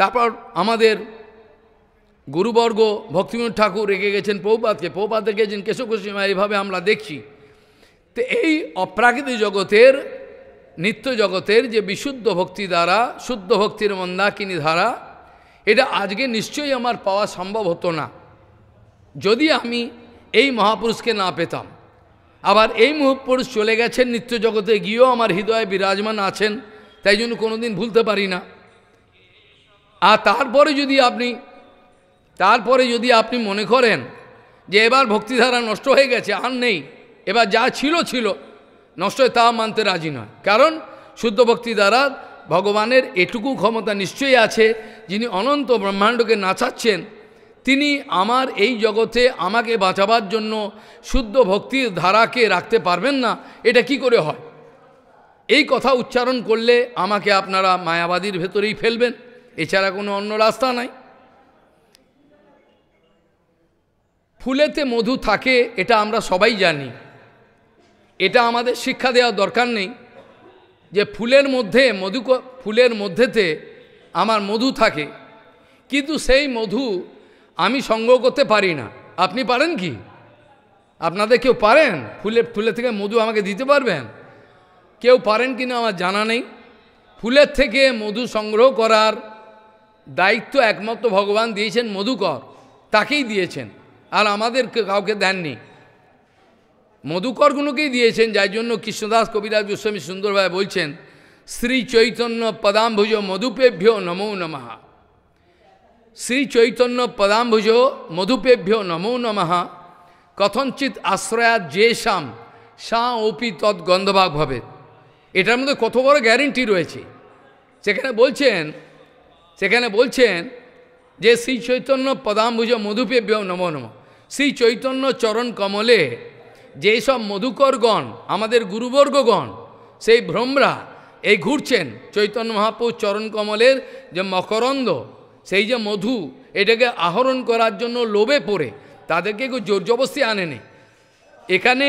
তারপর আমাদের গুরুবর্গ ভক্তিমোহন ঠাকুর রেখে গেছেন পৌপাতকে পৌপাত রেখেছেন কেশব কুসিমা এইভাবে আমরা দেখছি তো এই অপ্রাকৃতিক জগতের নিত্য জগতের যে বিশুদ্ধ ভক্তি দ্বারা শুদ্ধ ভক্তির মন্দাকিনী ধারা এটা আজকে নিশ্চয়ই আমার পাওয়া সম্ভব হতো না যদি আমি এই মহাপুরুষকে না পেতাম আবার এই মহাপুরুষ চলে গেছেন নিত্য জগতে গিয়েও আমার হৃদয়ে বিরাজমান আছেন তাই জন্য কোনো দিন ভুলতে পারি না আর তারপরে যদি আপনি তারপরে যদি আপনি মনে করেন যে এবার ভক্তিধারা নষ্ট হয়ে গেছে আর নেই এবার যা ছিল ছিল নষ্ট তা মানতে রাজি নয় কারণ শুদ্ধ ভক্তি দ্বারা ভগবানের এটুকু ক্ষমতা নিশ্চয়ই আছে যিনি অনন্ত ব্রহ্মাণ্ডকে নাচাচ্ছেন তিনি আমার এই জগতে আমাকে বাঁচাবার জন্য শুদ্ধ ভক্তির ধারাকে রাখতে পারবেন না এটা কি করে হয় এই কথা উচ্চারণ করলে আমাকে আপনারা মায়াবাদীর ভেতরেই ফেলবেন এছাড়া কোনো অন্য রাস্তা নাই ফুলেতে মধু থাকে এটা আমরা সবাই জানি এটা আমাদের শিক্ষা দেওয়া দরকার নেই যে ফুলের মধ্যে মধু ফুলের মধ্যেতে আমার মধু থাকে কিন্তু সেই মধু আমি সংগ্রহ করতে পারি না আপনি পারেন কি আপনাদের কেউ পারেন ফুলে ফুলে থেকে মধু আমাকে দিতে পারবেন কেউ পারেন কিনা আমার জানা নেই ফুলের থেকে মধু সংগ্রহ করার দায়িত্ব একমাত্র ভগবান দিয়েছেন মধুকর তাকেই দিয়েছেন আর আমাদের কাউকে দেননি মধুকরগুলোকেই দিয়েছেন যার জন্য কৃষ্ণদাস কবিরাজ গোস্বামী সুন্দরভাবে বলছেন শ্রী চৈতন্য পদাম্ভুজ মধুপেভ্য নমো নমহা শ্রী চৈতন্য পদাম্ভুজ মধুপেভ্য নমো নমহা কথঞ্চিত আশ্রয়াত যে শাম সা ওপি তৎ গন্ধবাগ ভবেত এটার মধ্যে কত বড় গ্যারেন্টি রয়েছে সেখানে বলছেন সেখানে বলছেন যে শ্রী চৈতন্য পদাম্বুজ মধুপেব্য নম নম শ্রী চৈতন্য চরণ কমলে যেই সব মধুকরগণ আমাদের গুরুবর্গগণ সেই ভ্রমরা এই ঘুরছেন চৈতন্য মহাপুর চরণ কমলের যে মকরন্দ সেই যে মধু এটাকে আহরণ করার জন্য লোভে পড়ে তাদেরকে কেউ জোর জবস্তি আনেনি এখানে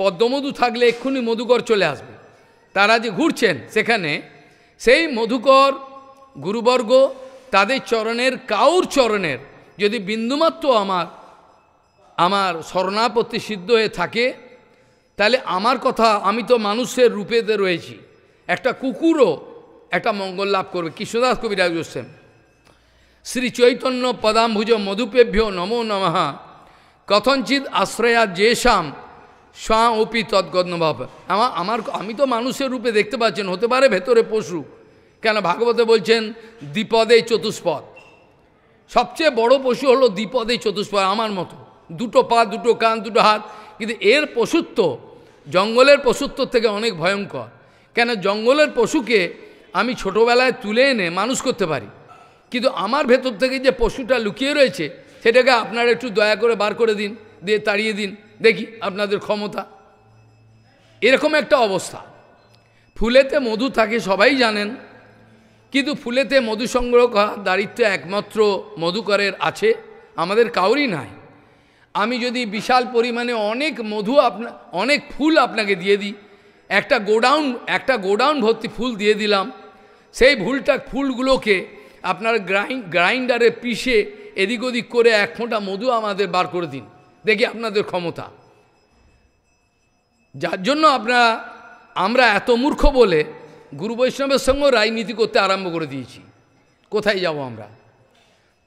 পদ্মমধু থাকলে এক্ষুনি মধুকর চলে আসবে তারা যে ঘুরছেন সেখানে সেই মধুকর গুরুবর্গ তাদের চরণের কাউর চরণের যদি বিন্দুমাত্র আমার আমার স্মরণাপত্তি সিদ্ধ হয়ে থাকে তাহলে আমার কথা আমি তো মানুষের রূপেতে রয়েছি একটা কুকুরও একটা মঙ্গল লাভ করবে কৃষ্ণদাস কবিরাজ হোসেন শ্রী চৈতন্য পদাম্ভুজ মধুপেভ্য নমো নমহা কথঞ্চিৎ আশ্রয়া যেষাম স্বপি অপি তৎগণ্যভাব আমার আমার আমি তো মানুষের রূপে দেখতে পাচ্ছেন হতে পারে ভেতরে পশু কেন ভাগবতে বলছেন দ্বিপদে চতুষ্পদ সবচেয়ে বড় পশু হলো দ্বিপদে চতুষ্পদ আমার মতো দুটো পা দুটো কান দুটো হাত কিন্তু এর পশুত্ব জঙ্গলের পশুত্ব থেকে অনেক ভয়ঙ্কর কেন জঙ্গলের পশুকে আমি ছোটোবেলায় তুলে এনে মানুষ করতে পারি কিন্তু আমার ভেতর থেকে যে পশুটা লুকিয়ে রয়েছে সেটাকে আপনারা একটু দয়া করে বার করে দিন দিয়ে তাড়িয়ে দিন দেখি আপনাদের ক্ষমতা এরকম একটা অবস্থা ফুলেতে মধু থাকে সবাই জানেন কিন্তু ফুলেতে মধু সংগ্রহ করা দারিদ্র একমাত্র মধুকরের আছে আমাদের কাউরই নাই আমি যদি বিশাল পরিমাণে অনেক মধু আপনা অনেক ফুল আপনাকে দিয়ে দিই একটা গোডাউন একটা গোডাউন ভর্তি ফুল দিয়ে দিলাম সেই ভুলটা ফুলগুলোকে আপনার গ্রাইন্ড গ্রাইন্ডারে পিষে এদিক ওদিক করে এক ফোঁটা মধু আমাদের বার করে দিন দেখি আপনাদের ক্ষমতা যার জন্য আপনারা আমরা এত মূর্খ বলে গুরু বৈষ্ণবের সঙ্গে রাজনীতি করতে আরম্ভ করে দিয়েছি কোথায় যাব আমরা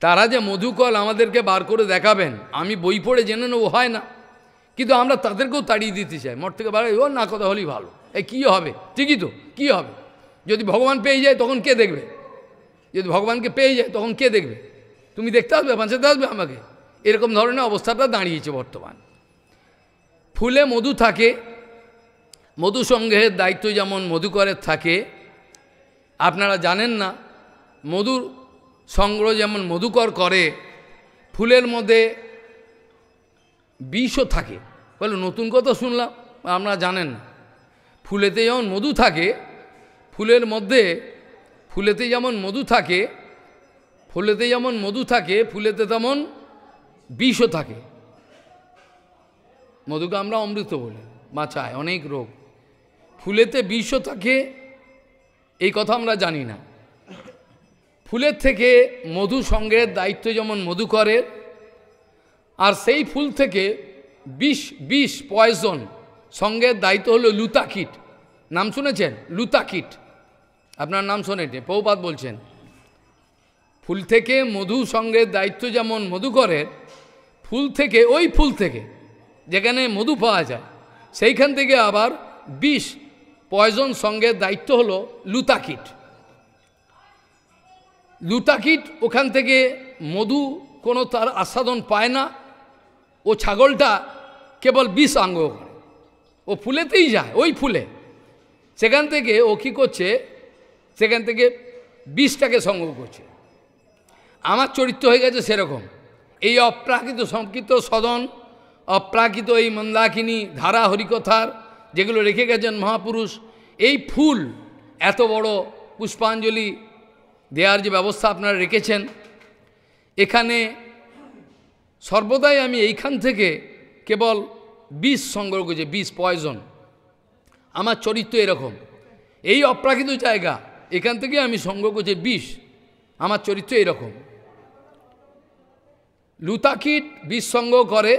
তারা যে মধুকল আমাদেরকে বার করে দেখাবেন আমি বই পড়ে জেনে নেবো হয় না কিন্তু আমরা তাদেরকেও তাড়িয়ে দিতে চাই মঠ থেকে বার ও না কথা হলেই ভালো এ কী হবে ঠিকই তো কী হবে যদি ভগবান পেয়ে যায় তখন কে দেখবে যদি ভগবানকে পেয়ে যায় তখন কে দেখবে তুমি দেখতে আসবে বাঁচাতে আসবে আমাকে এরকম ধরনের অবস্থাটা দাঁড়িয়েছে বর্তমান ফুলে মধু থাকে মধু সংগ্রহের দায়িত্ব যেমন মধুকরের থাকে আপনারা জানেন না মধুর সংগ্রহ যেমন মধুকর করে ফুলের মধ্যে বিষও থাকে বলে নতুন কথা শুনলাম আপনারা জানেন না ফুলেতে যেমন মধু থাকে ফুলের মধ্যে ফুলেতে যেমন মধু থাকে ফুলেতে যেমন মধু থাকে ফুলেতে তেমন বিষও থাকে মধুকে আমরা অমৃত বলি বাঁচায় অনেক রোগ ফুলেতে বিষও থাকে এই কথা আমরা জানি না ফুলের থেকে মধু সংগ্রহের দায়িত্ব যেমন মধু করে আর সেই ফুল থেকে বিষ বিষ পয়জন সঙ্গের দায়িত্ব হলো লুতাকিট নাম শুনেছেন লুতাকিট আপনার নাম শোনেটে পৌপাত বলছেন ফুল থেকে মধু সংগ্রহের দায়িত্ব যেমন মধু করে ফুল থেকে ওই ফুল থেকে যেখানে মধু পাওয়া যায় সেইখান থেকে আবার বিষ পয়জন সঙ্গে দায়িত্ব হলো লুতাকিট লুতাকিট ওখান থেকে মধু কোনো তার আস্বাদন পায় না ও ছাগলটা কেবল বিষ আঙ্গ করে ও ফুলেতেই যায় ওই ফুলে সেখান থেকে ও কী করছে সেখান থেকে বিষটাকে সংগ্রহ করছে আমার চরিত্র হয়ে গেছে সেরকম এই অপ্রাকৃত সংকৃত সদন অপ্রাকৃত এই মন্দাকিনী ধারা হরিকথার যেগুলো রেখে গেছেন মহাপুরুষ এই ফুল এত বড় পুষ্পাঞ্জলি দেওয়ার যে ব্যবস্থা আপনারা রেখেছেন এখানে সর্বদাই আমি এইখান থেকে কেবল বিষ সংগ্রহ করছি বিষ পয়জন আমার চরিত্র এরকম এই অপ্রাকৃত জায়গা এখান থেকে আমি সংগ্রহ করছি বিষ আমার চরিত্র এরকম লুতাকিট সংগ্রহ করে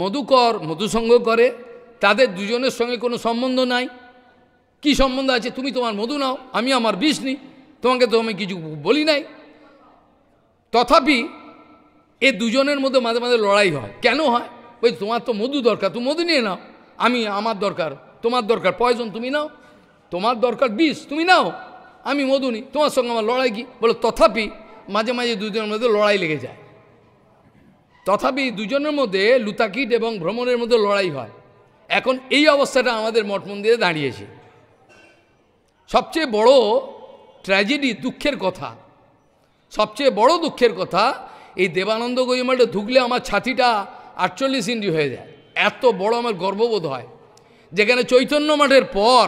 মধুকর মধুসঙ্গ করে তাদের দুজনের সঙ্গে কোনো সম্বন্ধ নাই কি সম্বন্ধ আছে তুমি তোমার মধু নাও আমি আমার বিষ নিই তোমাকে তো আমি কিছু বলি নাই তথাপি এ দুজনের মধ্যে মাঝে মাঝে লড়াই হয় কেন হয় ওই তোমার তো মধু দরকার তুমি মধু নিয়ে নাও আমি আমার দরকার তোমার দরকার পয়জন তুমি নাও তোমার দরকার বিষ তুমি নাও আমি মধু নিই তোমার সঙ্গে আমার লড়াই কি বলো তথাপি মাঝে মাঝে দুজনের মধ্যে লড়াই লেগে যায় তথাপি দুজনের মধ্যে লুতাকিট এবং ভ্রমণের মধ্যে লড়াই হয় এখন এই অবস্থাটা আমাদের মঠ মন্দিরে দাঁড়িয়েছে সবচেয়ে বড় ট্র্যাজেডি দুঃখের কথা সবচেয়ে বড় দুঃখের কথা এই দেবানন্দ গইমালটা ঢুকলে আমার ছাতিটা আটচল্লিশ ইঞ্চি হয়ে যায় এত বড় আমার গর্ববোধ হয় যেখানে চৈতন্য মঠের পর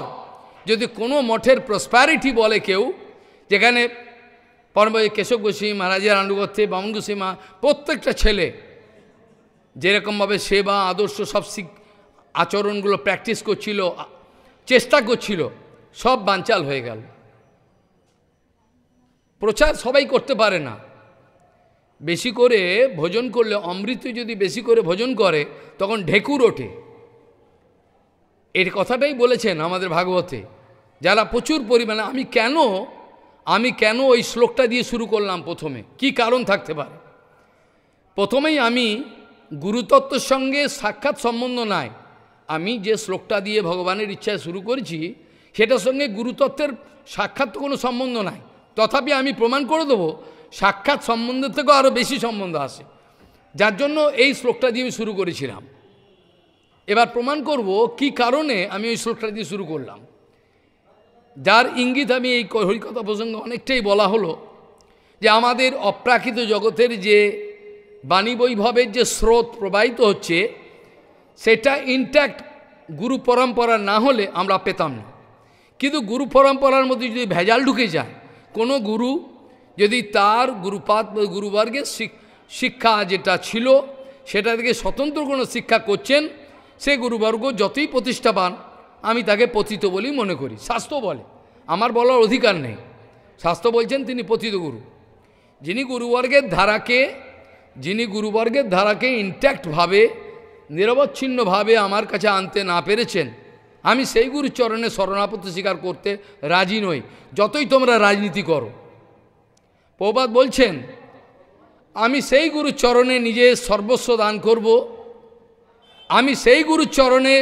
যদি কোনো মঠের প্রসপ্যারিটি বলে কেউ যেখানে পরমবাই কেশব গোস্বী মহারাজের আনুগত্যে বামন গোস্বী প্রত্যেকটা ছেলে যেরকমভাবে সেবা আদর্শ সব শিখ আচরণগুলো প্র্যাকটিস করছিল চেষ্টা করছিল সব বাঞ্চাল হয়ে গেল প্রচার সবাই করতে পারে না বেশি করে ভোজন করলে অমৃত যদি বেশি করে ভোজন করে তখন ঢেকুর ওঠে এর কথাটাই বলেছেন আমাদের ভাগবতে যারা প্রচুর পরিমাণে আমি কেন আমি কেন ওই শ্লোকটা দিয়ে শুরু করলাম প্রথমে কি কারণ থাকতে পারে প্রথমেই আমি গুরুতত্ত্বর সঙ্গে সাক্ষাৎ সম্বন্ধ নাই আমি যে শ্লোকটা দিয়ে ভগবানের ইচ্ছায় শুরু করেছি সেটার সঙ্গে গুরুতত্ত্বের সাক্ষাৎ তো কোনো সম্বন্ধ নাই তথাপি আমি প্রমাণ করে দেবো সাক্ষাৎ সম্বন্ধ থেকেও আরও বেশি সম্বন্ধ আসে যার জন্য এই শ্লোকটা দিয়ে শুরু করেছিলাম এবার প্রমাণ করব কি কারণে আমি ওই শ্লোকটা দিয়ে শুরু করলাম যার ইঙ্গিত আমি এই হরিকতা প্রসঙ্গে অনেকটাই বলা হলো যে আমাদের অপ্রাকৃত জগতের যে বাণী বৈভবের যে স্রোত প্রবাহিত হচ্ছে সেটা ইনট্যাক্ট গুরু পরম্পরা না হলে আমরা পেতাম না কিন্তু গুরু পরম্পরার মধ্যে যদি ভেজাল ঢুকে যায় কোনো গুরু যদি তার গুরুপাত গুরুবর্গের শিক্ষা যেটা ছিল সেটা থেকে স্বতন্ত্র কোনো শিক্ষা করছেন সে গুরুবর্গ যতই প্রতিষ্ঠা পান আমি তাকে পতিত বলেই মনে করি শাস্ত্র বলে আমার বলার অধিকার নেই শাস্ত্র বলছেন তিনি পতিত গুরু যিনি গুরুবর্গের ধারাকে যিনি গুরুবর্গের ধারাকে ইনট্যাক্টভাবে নিরবচ্ছিন্নভাবে আমার কাছে আনতে না পেরেছেন আমি সেই গুরুচরণে চরণে শরণাপত্তি স্বীকার করতে রাজি নই যতই তোমরা রাজনীতি করো প্রবাদ বলছেন আমি সেই গুরুচরণে নিজে সর্বস্ব দান করব আমি সেই গুরুচরণে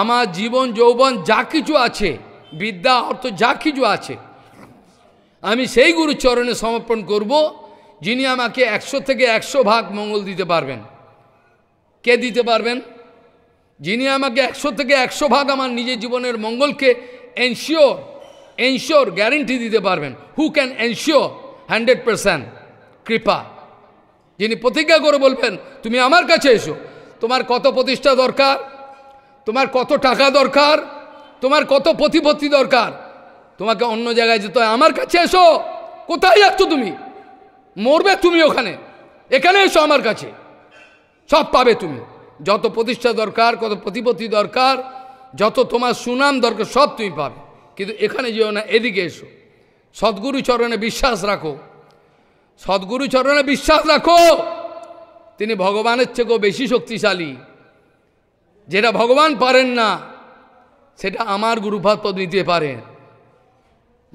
আমার জীবন যৌবন যা কিছু আছে বিদ্যা অর্থ যা কিছু আছে আমি সেই গুরু চরণে সমর্পণ করব যিনি আমাকে একশো থেকে একশো ভাগ মঙ্গল দিতে পারবেন কে দিতে পারবেন যিনি আমাকে একশো থেকে একশো ভাগ আমার নিজের জীবনের মঙ্গলকে এনশিওর এনশিওর গ্যারেন্টি দিতে পারবেন who can ensure hundred percent কৃপা যিনি প্রতিজ্ঞা করে বলবেন তুমি আমার কাছে এসো তোমার কত প্রতিষ্ঠা দরকার তোমার কত টাকা দরকার তোমার কত প্রতিপত্তি দরকার তোমাকে অন্য জায়গায় যেতে হয় আমার কাছে এসো কোথায় যাচ্ছ তুমি মরবে তুমি ওখানে এখানে এসো আমার কাছে সব পাবে তুমি যত প্রতিষ্ঠা দরকার কত প্রতিপত্তি দরকার যত তোমার সুনাম দরকার সব তুমি পাবে কিন্তু এখানে যেও না এদিকে এসো সদ্গুরু চরণে বিশ্বাস রাখো সদ্গুরু চরণে বিশ্বাস রাখো তিনি ভগবানের থেকেও বেশি শক্তিশালী যেটা ভগবান পারেন না সেটা আমার গুরুপাদ পদ নিতে পারেন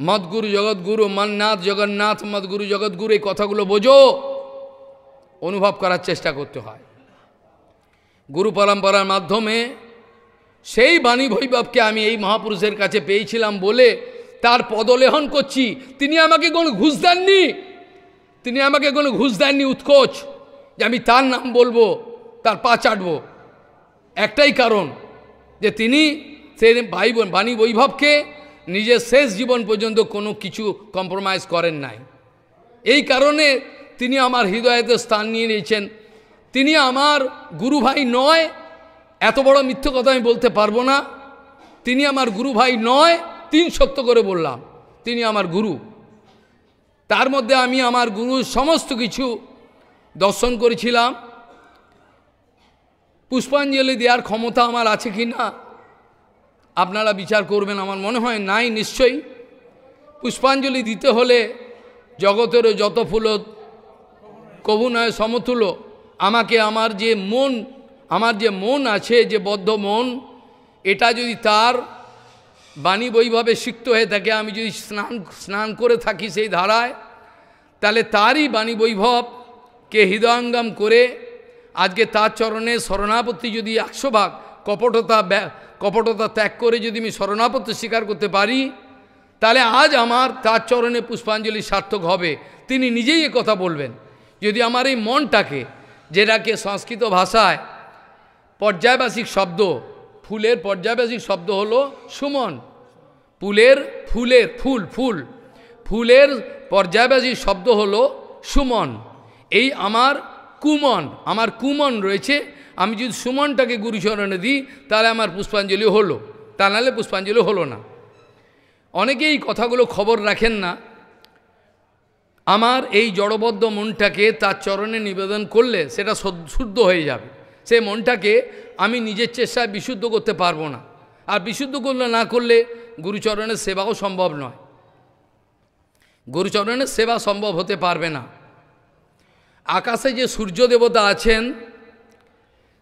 মদগুরু জগৎগুরু মন্নাথ জগন্নাথ মদগুরু জগৎগুরু এই কথাগুলো বোঝো অনুভব করার চেষ্টা করতে হয় গুরু পরম্পরার মাধ্যমে সেই বাণী ভৈববকে আমি এই মহাপুরুষের কাছে পেয়েছিলাম বলে তার পদলেহন করছি তিনি আমাকে কোনো ঘুষ দেননি তিনি আমাকে কোনো ঘুষ দেননি উৎকোচ যে আমি তার নাম বলবো তার পা চাটবো একটাই কারণ যে তিনি সেই ভাই বোন বাণী বৈভবকে নিজের শেষ জীবন পর্যন্ত কোনো কিছু কম্প্রোমাইজ করেন নাই এই কারণে তিনি আমার হৃদয়তে স্থান নিয়ে নিয়েছেন তিনি আমার গুরু ভাই নয় এত বড় মিথ্য কথা আমি বলতে পারবো না তিনি আমার গুরু ভাই নয় তিন সত্য করে বললাম তিনি আমার গুরু তার মধ্যে আমি আমার গুরুর সমস্ত কিছু দর্শন করেছিলাম পুষ্পাঞ্জলি দেওয়ার ক্ষমতা আমার আছে কি না আপনারা বিচার করবেন আমার মনে হয় নাই নিশ্চয়ই পুষ্পাঞ্জলি দিতে হলে জগতেরও যত ফুল কবু নয় সমতুল আমাকে আমার যে মন আমার যে মন আছে যে বদ্ধ মন এটা যদি তার বাণী বৈভাবে সিক্ত হয়ে থাকে আমি যদি স্নান স্নান করে থাকি সেই ধারায় তাহলে তারই বাণী বৈভবকে হৃদয়ঙ্গম করে আজকে তার চরণে শরণাপত্তি যদি একশো ভাগ কপটতা কপটতা ত্যাগ করে যদি আমি শরণাপত্তি স্বীকার করতে পারি তাহলে আজ আমার তার চরণে পুষ্পাঞ্জলি সার্থক হবে তিনি নিজেই এ কথা বলবেন যদি আমার এই মনটাকে যেটাকে সংস্কৃত ভাষায় পর্যায়বাসিক শব্দ ফুলের পর্যায়বাসিক শব্দ হলো সুমন ফুলের ফুলের ফুল ফুল ফুলের পর্যায়বাসী শব্দ হলো সুমন এই আমার কুমন আমার কুমন রয়েছে আমি যদি সুমনটাকে গুরুচরণে দিই তাহলে আমার পুষ্পাঞ্জলি হলো তা নাহলে পুষ্পাঞ্জলি হলো না অনেকে এই কথাগুলো খবর রাখেন না আমার এই জড়বদ্ধ মনটাকে তার চরণে নিবেদন করলে সেটা শুদ্ধ হয়ে যাবে সে মনটাকে আমি নিজের চেষ্টায় বিশুদ্ধ করতে পারবো না আর বিশুদ্ধ করলে না করলে গুরুচরণের সেবাও সম্ভব নয় গুরুচরণের সেবা সম্ভব হতে পারবে না আকাশে যে সূর্য দেবতা আছেন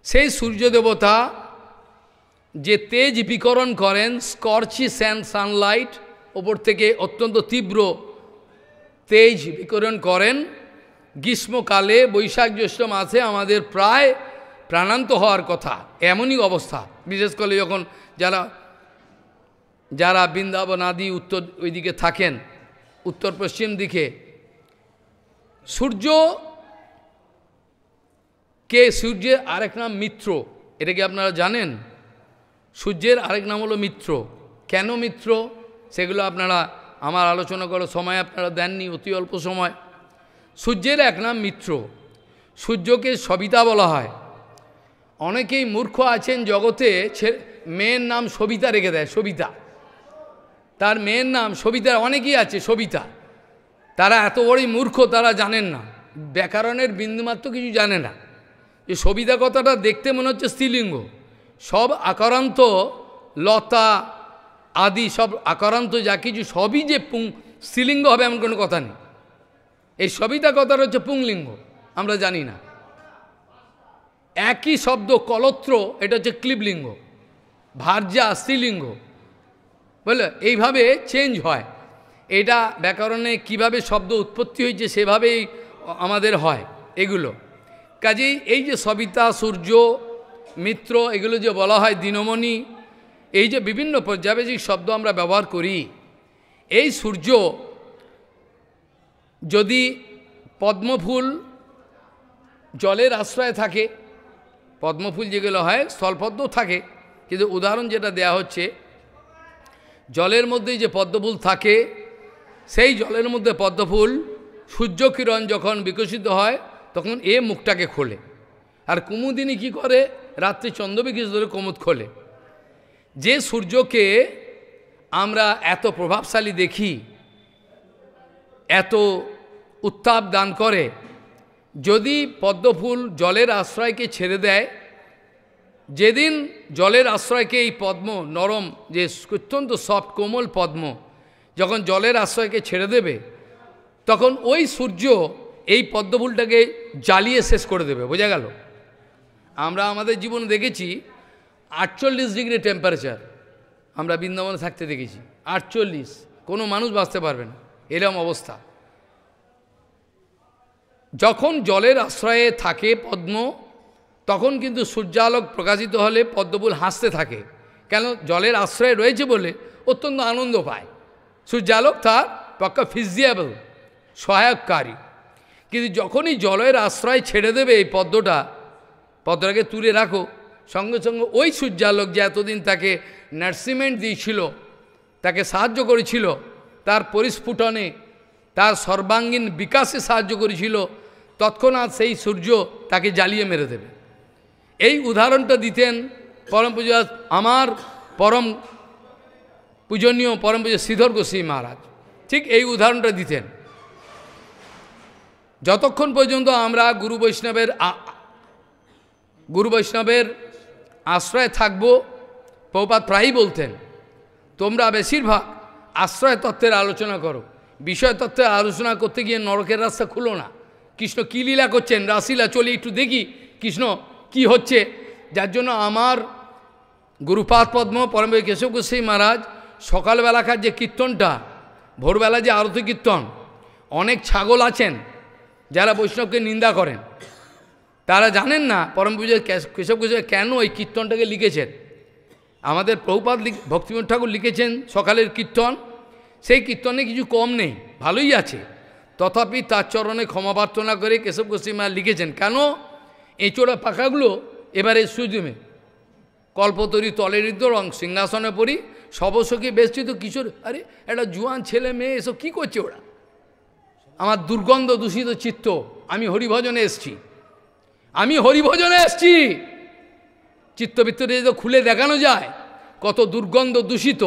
সেই সূর্য দেবতা যে তেজ বিকরণ করেন স্কর্চি স্যান্ড সানলাইট ওপর থেকে অত্যন্ত তীব্র তেজ বিকরণ করেন গ্রীষ্মকালে বৈশাখ জ্যৈষ্ঠ মাসে আমাদের প্রায় প্রাণান্ত হওয়ার কথা এমনই অবস্থা বিশেষ করে যখন যারা যারা বৃন্দাবন আদি উত্তর ওইদিকে থাকেন উত্তর পশ্চিম দিকে সূর্য কে সূর্যের আরেক নাম মিত্র এটা কি আপনারা জানেন সূর্যের আরেক নাম হলো মিত্র কেন মিত্র সেগুলো আপনারা আমার আলোচনা করার সময় আপনারা দেননি অতি অল্প সময় সূর্যের এক নাম মিত্র সূর্যকে সবিতা বলা হয় অনেকেই মূর্খ আছেন জগতে মেয়ের নাম সবিতা রেখে দেয় সবিতা তার মেয়ের নাম সবিতার অনেকেই আছে সবিতা তারা এত বড়ই মূর্খ তারা জানেন না ব্যাকরণের বিন্দুমাত্র কিছু জানে না যে সবিতা কথাটা দেখতে মনে হচ্ছে স্ত্রীলিঙ্গ সব আকারান্ত লতা আদি সব আকারান্ত যা কিছু সবই যে পুং স্ত্রীলিঙ্গ হবে এমন কোনো কথা নেই এই সবিতা কথাটা হচ্ছে পুংলিঙ্গ আমরা জানি না একই শব্দ কলত্র এটা হচ্ছে ক্লিবলিঙ্গ ভার্যা স্ত্রীলিঙ্গ বুঝলে এইভাবে চেঞ্জ হয় এটা ব্যাকরণে কিভাবে শব্দ উৎপত্তি হয়েছে সেভাবেই আমাদের হয় এগুলো কাজেই এই যে সবিতা সূর্য মিত্র এগুলো যে বলা হয় দিনমণি এই যে বিভিন্ন পর্যাবেজিক শব্দ আমরা ব্যবহার করি এই সূর্য যদি পদ্মফুল জলের আশ্রয় থাকে পদ্মফুল যেগুলো হয় স্থলপদ্ম থাকে কিন্তু উদাহরণ যেটা দেয়া হচ্ছে জলের মধ্যে যে পদ্মফুল থাকে সেই জলের মধ্যে পদ্মফুল সূর্যকিরণ যখন বিকশিত হয় তখন এ মুখটাকে খোলে আর কুমুদিনী কি করে রাত্রে চন্দ্রবিকৃষ ধরে কুমুদ খোলে যে সূর্যকে আমরা এত প্রভাবশালী দেখি এত উত্তাপ দান করে যদি পদ্মফুল জলের আশ্রয়কে ছেড়ে দেয় যেদিন জলের আশ্রয়কে এই পদ্ম নরম যে অত্যন্ত সফট কোমল পদ্ম যখন জলের আশ্রয়কে ছেড়ে দেবে তখন ওই সূর্য এই পদ্মফুলটাকে জ্বালিয়ে শেষ করে দেবে বোঝা গেল আমরা আমাদের জীবনে দেখেছি আটচল্লিশ ডিগ্রি টেম্পারেচার আমরা বৃন্দাবনে থাকতে দেখেছি আটচল্লিশ কোনো মানুষ বাঁচতে পারবে না এরম অবস্থা যখন জলের আশ্রয়ে থাকে পদ্ম তখন কিন্তু সূর্যালোক প্রকাশিত হলে পদ্মফুল হাসতে থাকে কেন জলের আশ্রয় রয়েছে বলে অত্যন্ত আনন্দ পায় সূর্যালোক তার পক্ষা ফিজিয়াবল সহায়ককারী কিন্তু যখনই জলের আশ্রয় ছেড়ে দেবে এই পদ্মটা পদ্মটাকে তুলে রাখো সঙ্গে সঙ্গে ওই সূর্যালোক যে এতদিন তাকে নার্সিমেন্ট দিয়েছিল তাকে সাহায্য করেছিল তার পরিস্ফুটনে তার সর্বাঙ্গীন বিকাশে সাহায্য করেছিল তৎক্ষণাৎ সেই সূর্য তাকে জ্বালিয়ে মেরে দেবে এই উদাহরণটা দিতেন পরম পূজা আমার পরম পূজনীয় পরম পূজা শ্রীধর গোস্বী মহারাজ ঠিক এই উদাহরণটা দিতেন যতক্ষণ পর্যন্ত আমরা গুরু বৈষ্ণবের গুরু বৈষ্ণবের আশ্রয় থাকব প্রপাত প্রায়ই বলতেন তোমরা বেশিরভাগ আশ্রয় তত্ত্বের আলোচনা করো বিষয় তত্ত্বের আলোচনা করতে গিয়ে নরকের রাস্তা খুলো না কৃষ্ণ কী লীলা করছেন রাসিলা চলি একটু দেখি কৃষ্ণ কি হচ্ছে যার জন্য আমার গুরুপাদ পদ্ম পরম কেশব গোসাই মহারাজ সকালবেলাকার যে কীর্তনটা ভোরবেলা যে আরতি কীর্তন অনেক ছাগল আছেন যারা বৈষ্ণবকে নিন্দা করেন তারা জানেন না পরম পুজোয় কেশব কেশব কেন ওই কীর্তনটাকে লিখেছেন আমাদের প্রভুপাত ভক্তিমোহন ঠাকুর লিখেছেন সকালের কীর্তন সেই কীর্তনে কিছু কম নেই ভালোই আছে তথাপি তার চরণে ক্ষমা প্রার্থনা করে কেশব গোস্বীমা লিখেছেন কেন এঁচোড়া পাখাগুলো এবারে সুজমে কল্পতরি তলের রং সিংহাসনে পড়ি সবসকে বেষ্টিত কিশোর আরে একটা জুয়ান ছেলে মেয়ে এসব কী করছে ওরা আমার দুর্গন্ধ দূষিত চিত্ত আমি হরিভজনে এসছি আমি হরিভজনে এসছি চিত্তবৃত্তটি যদি খুলে দেখানো যায় কত দুর্গন্ধ দূষিত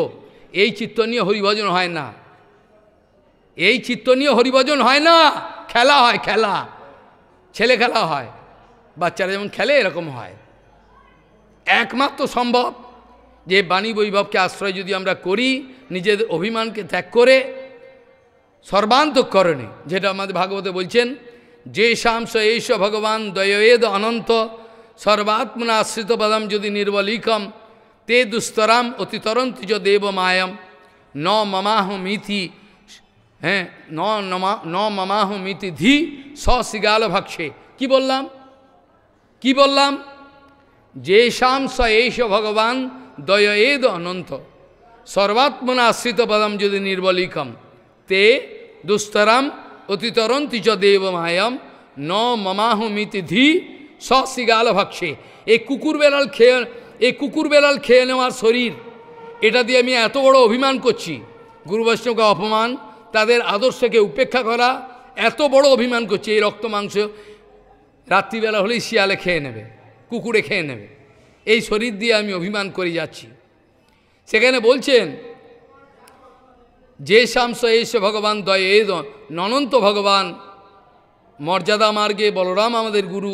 এই চিত্ত নিয়ে হরিভজন হয় না এই চিত্ত নিয়ে হরিভজন হয় না খেলা হয় খেলা ছেলে খেলা হয় বাচ্চারা যেমন খেলে এরকম হয় একমাত্র সম্ভব যে বাণী বৈভবকে আশ্রয় যদি আমরা করি নিজেদের অভিমানকে ত্যাগ করে সর্বান্তকরণে যেটা আমাদের ভাগবতে বলছেন যে শামস এইস ভগবান দয়েদ অনন্ত সর্বাত্মনা আশ্রিত পদম যদি নির্বলিকম তে দুস্তরাম অতিতরন্ত দেব মায়াম ন মমাহমিতি হ্যাঁ ন নমা ন মমাহমিতি ধি সশিগাল ভক্ষে কি বললাম কি বললাম যে শাম স এইস ভগবান দয়েদ অনন্ত সর্বাত্মনা আশ্রিত পদম যদি নির্বলিকম তে দুস্তরাম অতিতরন্তি চ দেব মায়াম ন মমাহমিতি ধি সশিগাল ভক্ষে এই কুকুর বেড়াল খেয়ে এই কুকুর বেড়াল খেয়ে নেওয়ার শরীর এটা দিয়ে আমি এত বড় অভিমান করছি গুরু বৈষ্ণবকে অপমান তাদের আদর্শকে উপেক্ষা করা এত বড় অভিমান করছে এই রক্ত মাংস রাত্রিবেলা হলেই শিয়ালে খেয়ে নেবে কুকুরে খেয়ে নেবে এই শরীর দিয়ে আমি অভিমান করে যাচ্ছি সেখানে বলছেন যেশাম সয়েশ ভগবান দয়ে ননন্ত ভগবান মর্যাদা মার্গে বলরাম আমাদের গুরু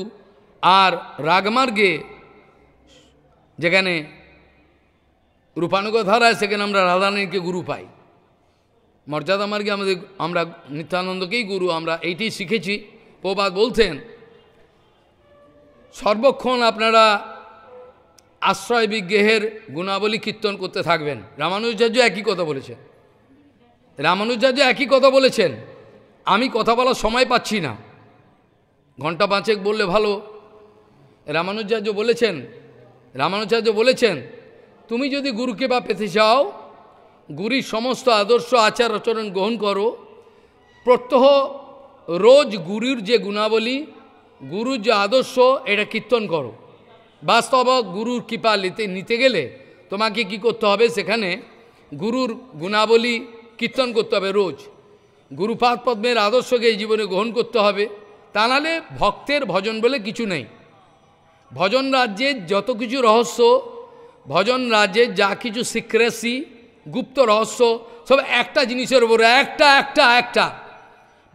আর রাগমার্গে যেখানে রূপানুগ ধারায় সেখানে আমরা রাধারানীকে গুরু পাই মর্যাদা মার্গে আমাদের আমরা নিত্যানন্দকেই গুরু আমরা এইটি শিখেছি প্রবাদ বলতেন সর্বক্ষণ আপনারা আশ্রয় বিজ্ঞেহের গুণাবলী কীর্তন করতে থাকবেন রামানুচার্য একই কথা বলেছেন রামানুজার্য একই কথা বলেছেন আমি কথা বলার সময় পাচ্ছি না ঘন্টা পাঁচেক বললে ভালো রামানুজার্য বলেছেন রামানুজার্য বলেছেন তুমি যদি গুরুকে বা পেতে চাও গুরির সমস্ত আদর্শ আচার আচরণ গ্রহণ করো প্রত্যহ রোজ গুরুর যে গুণাবলী গুরুর যে আদর্শ এটা কীর্তন করো বাস্তব গুরুর কৃপা নিতে গেলে তোমাকে কি করতে হবে সেখানে গুরুর গুণাবলী কীর্তন করতে হবে রোজ গুরুপাদ পদ্মের আদর্শকে এই জীবনে গ্রহণ করতে হবে তা নাহলে ভক্তের ভজন বলে কিছু নেই ভজন রাজ্যের যত কিছু রহস্য ভজন রাজ্যের যা কিছু সিক্রেসি গুপ্ত রহস্য সব একটা জিনিসের উপরে একটা একটা একটা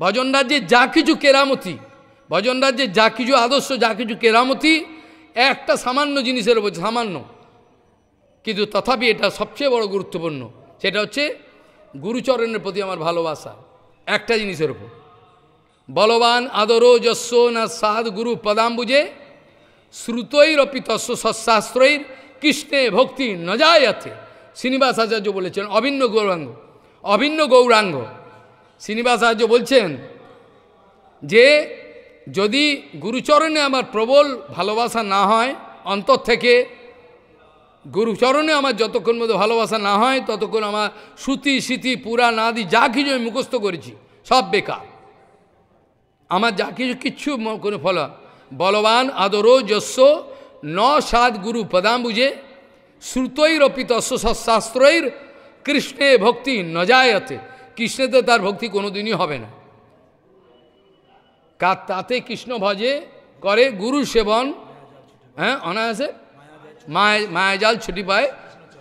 ভজন রাজ্যের যা কিছু কেরামতি ভজন রাজ্যের যা কিছু আদর্শ যা কিছু কেরামতি একটা সামান্য জিনিসের উপর সামান্য কিন্তু তথাপি এটা সবচেয়ে বড় গুরুত্বপূর্ণ সেটা হচ্ছে গুরুচরণের প্রতি আমার ভালোবাসা একটা জিনিসের উপর বলবান আদরো যস্য না সাদ গুরু পদাম বুঝে শ্রুতৈর অপিতস্ব সশাস্ত্রৈর কৃষ্ণে ভক্তি নজায়াতে শ্রীনিবাস আচার্য বলেছেন অভিন্ন গৌরাঙ্গ অভিন্ন গৌরাঙ্গ শ্রীনিবাস আচার্য বলছেন যে যদি গুরুচরণে আমার প্রবল ভালোবাসা না হয় অন্তর থেকে গুরুচরণে আমার যতক্ষণ মধ্যে ভালোবাসা না হয় ততক্ষণ আমার সুতি সিতি পুরা নাদি যা কিছু আমি মুখস্থ করেছি সব বেকার আমার যা কিছু কিচ্ছু কোনো ফল বলবান আদরো যস্য ন সাত গুরু পদাম বুঝে শ্রুতৈরপিত শাস্ত্রৈর কৃষ্ণে ভক্তি নজায়তে কৃষ্ণে তো তার ভক্তি কোনোদিনই হবে না কার তাতে কৃষ্ণ ভজে করে গুরু সেবন হ্যাঁ অনায়াসে মায় মায়াজাল ছুটি পায়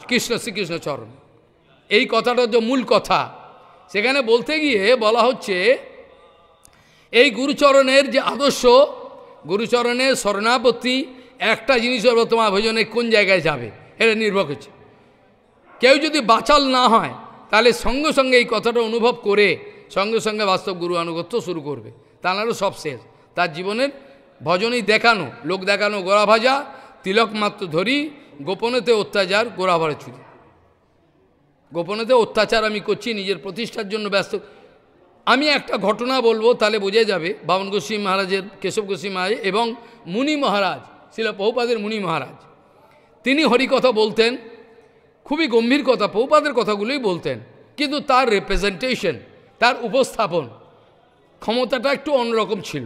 কৃষ্ণ শ্রীকৃষ্ণ চরণ এই কথাটা যে মূল কথা সেখানে বলতে গিয়ে বলা হচ্ছে এই গুরুচরণের যে আদর্শ গুরুচরণের স্বর্ণাপত্তি একটা জিনিস হলো তোমার ভোজনে কোন জায়গায় যাবে এটা নির্ভর করছে কেউ যদি বাচাল না হয় তাহলে সঙ্গে সঙ্গে এই কথাটা অনুভব করে সঙ্গে সঙ্গে বাস্তব গুরু আনুগত্য শুরু করবে তা নাহলে সব শেষ তার জীবনের ভজনই দেখানো লোক দেখানো গোড়া ভাজা তিলক মাত্র ধরি গোপনেতে অত্যাচার গোড়াভরা ছুরি গোপনেতে অত্যাচার আমি করছি নিজের প্রতিষ্ঠার জন্য ব্যস্ত আমি একটা ঘটনা বলবো তাহলে বোঝা যাবে বাবন গোস্বী মহারাজের কেশব গোস্বী মহারাজ এবং মুনি মহারাজ ছিল পহুপাদের মুনি মহারাজ তিনি হরিকথা বলতেন খুবই গম্ভীর কথা পৌপাদের কথাগুলোই বলতেন কিন্তু তার রিপ্রেজেন্টেশন তার উপস্থাপন ক্ষমতাটা একটু অন্যরকম ছিল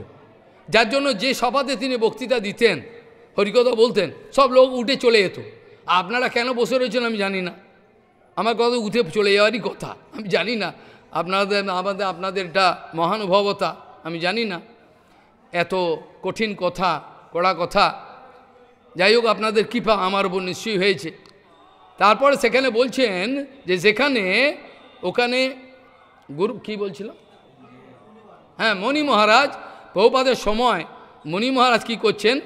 যার জন্য যে সভাতে তিনি বক্তৃতা দিতেন হরিকথা বলতেন সব লোক উঠে চলে যেত আপনারা কেন বসে রয়েছেন আমি জানি না আমার কথা উঠে চলে যাওয়ারই কথা আমি জানি না আপনাদের আমাদের আপনাদেরটা মহানুভবতা আমি জানি না এত কঠিন কথা কড়া কথা যাই হোক আপনাদের কৃপা আমার উপর নিশ্চয়ই হয়েছে তারপরে সেখানে বলছেন যে যেখানে ওখানে গুরু কি বলছিল হ্যাঁ মণি মহারাজ বহুপাদের সময় মণি মহারাজ কি করছেন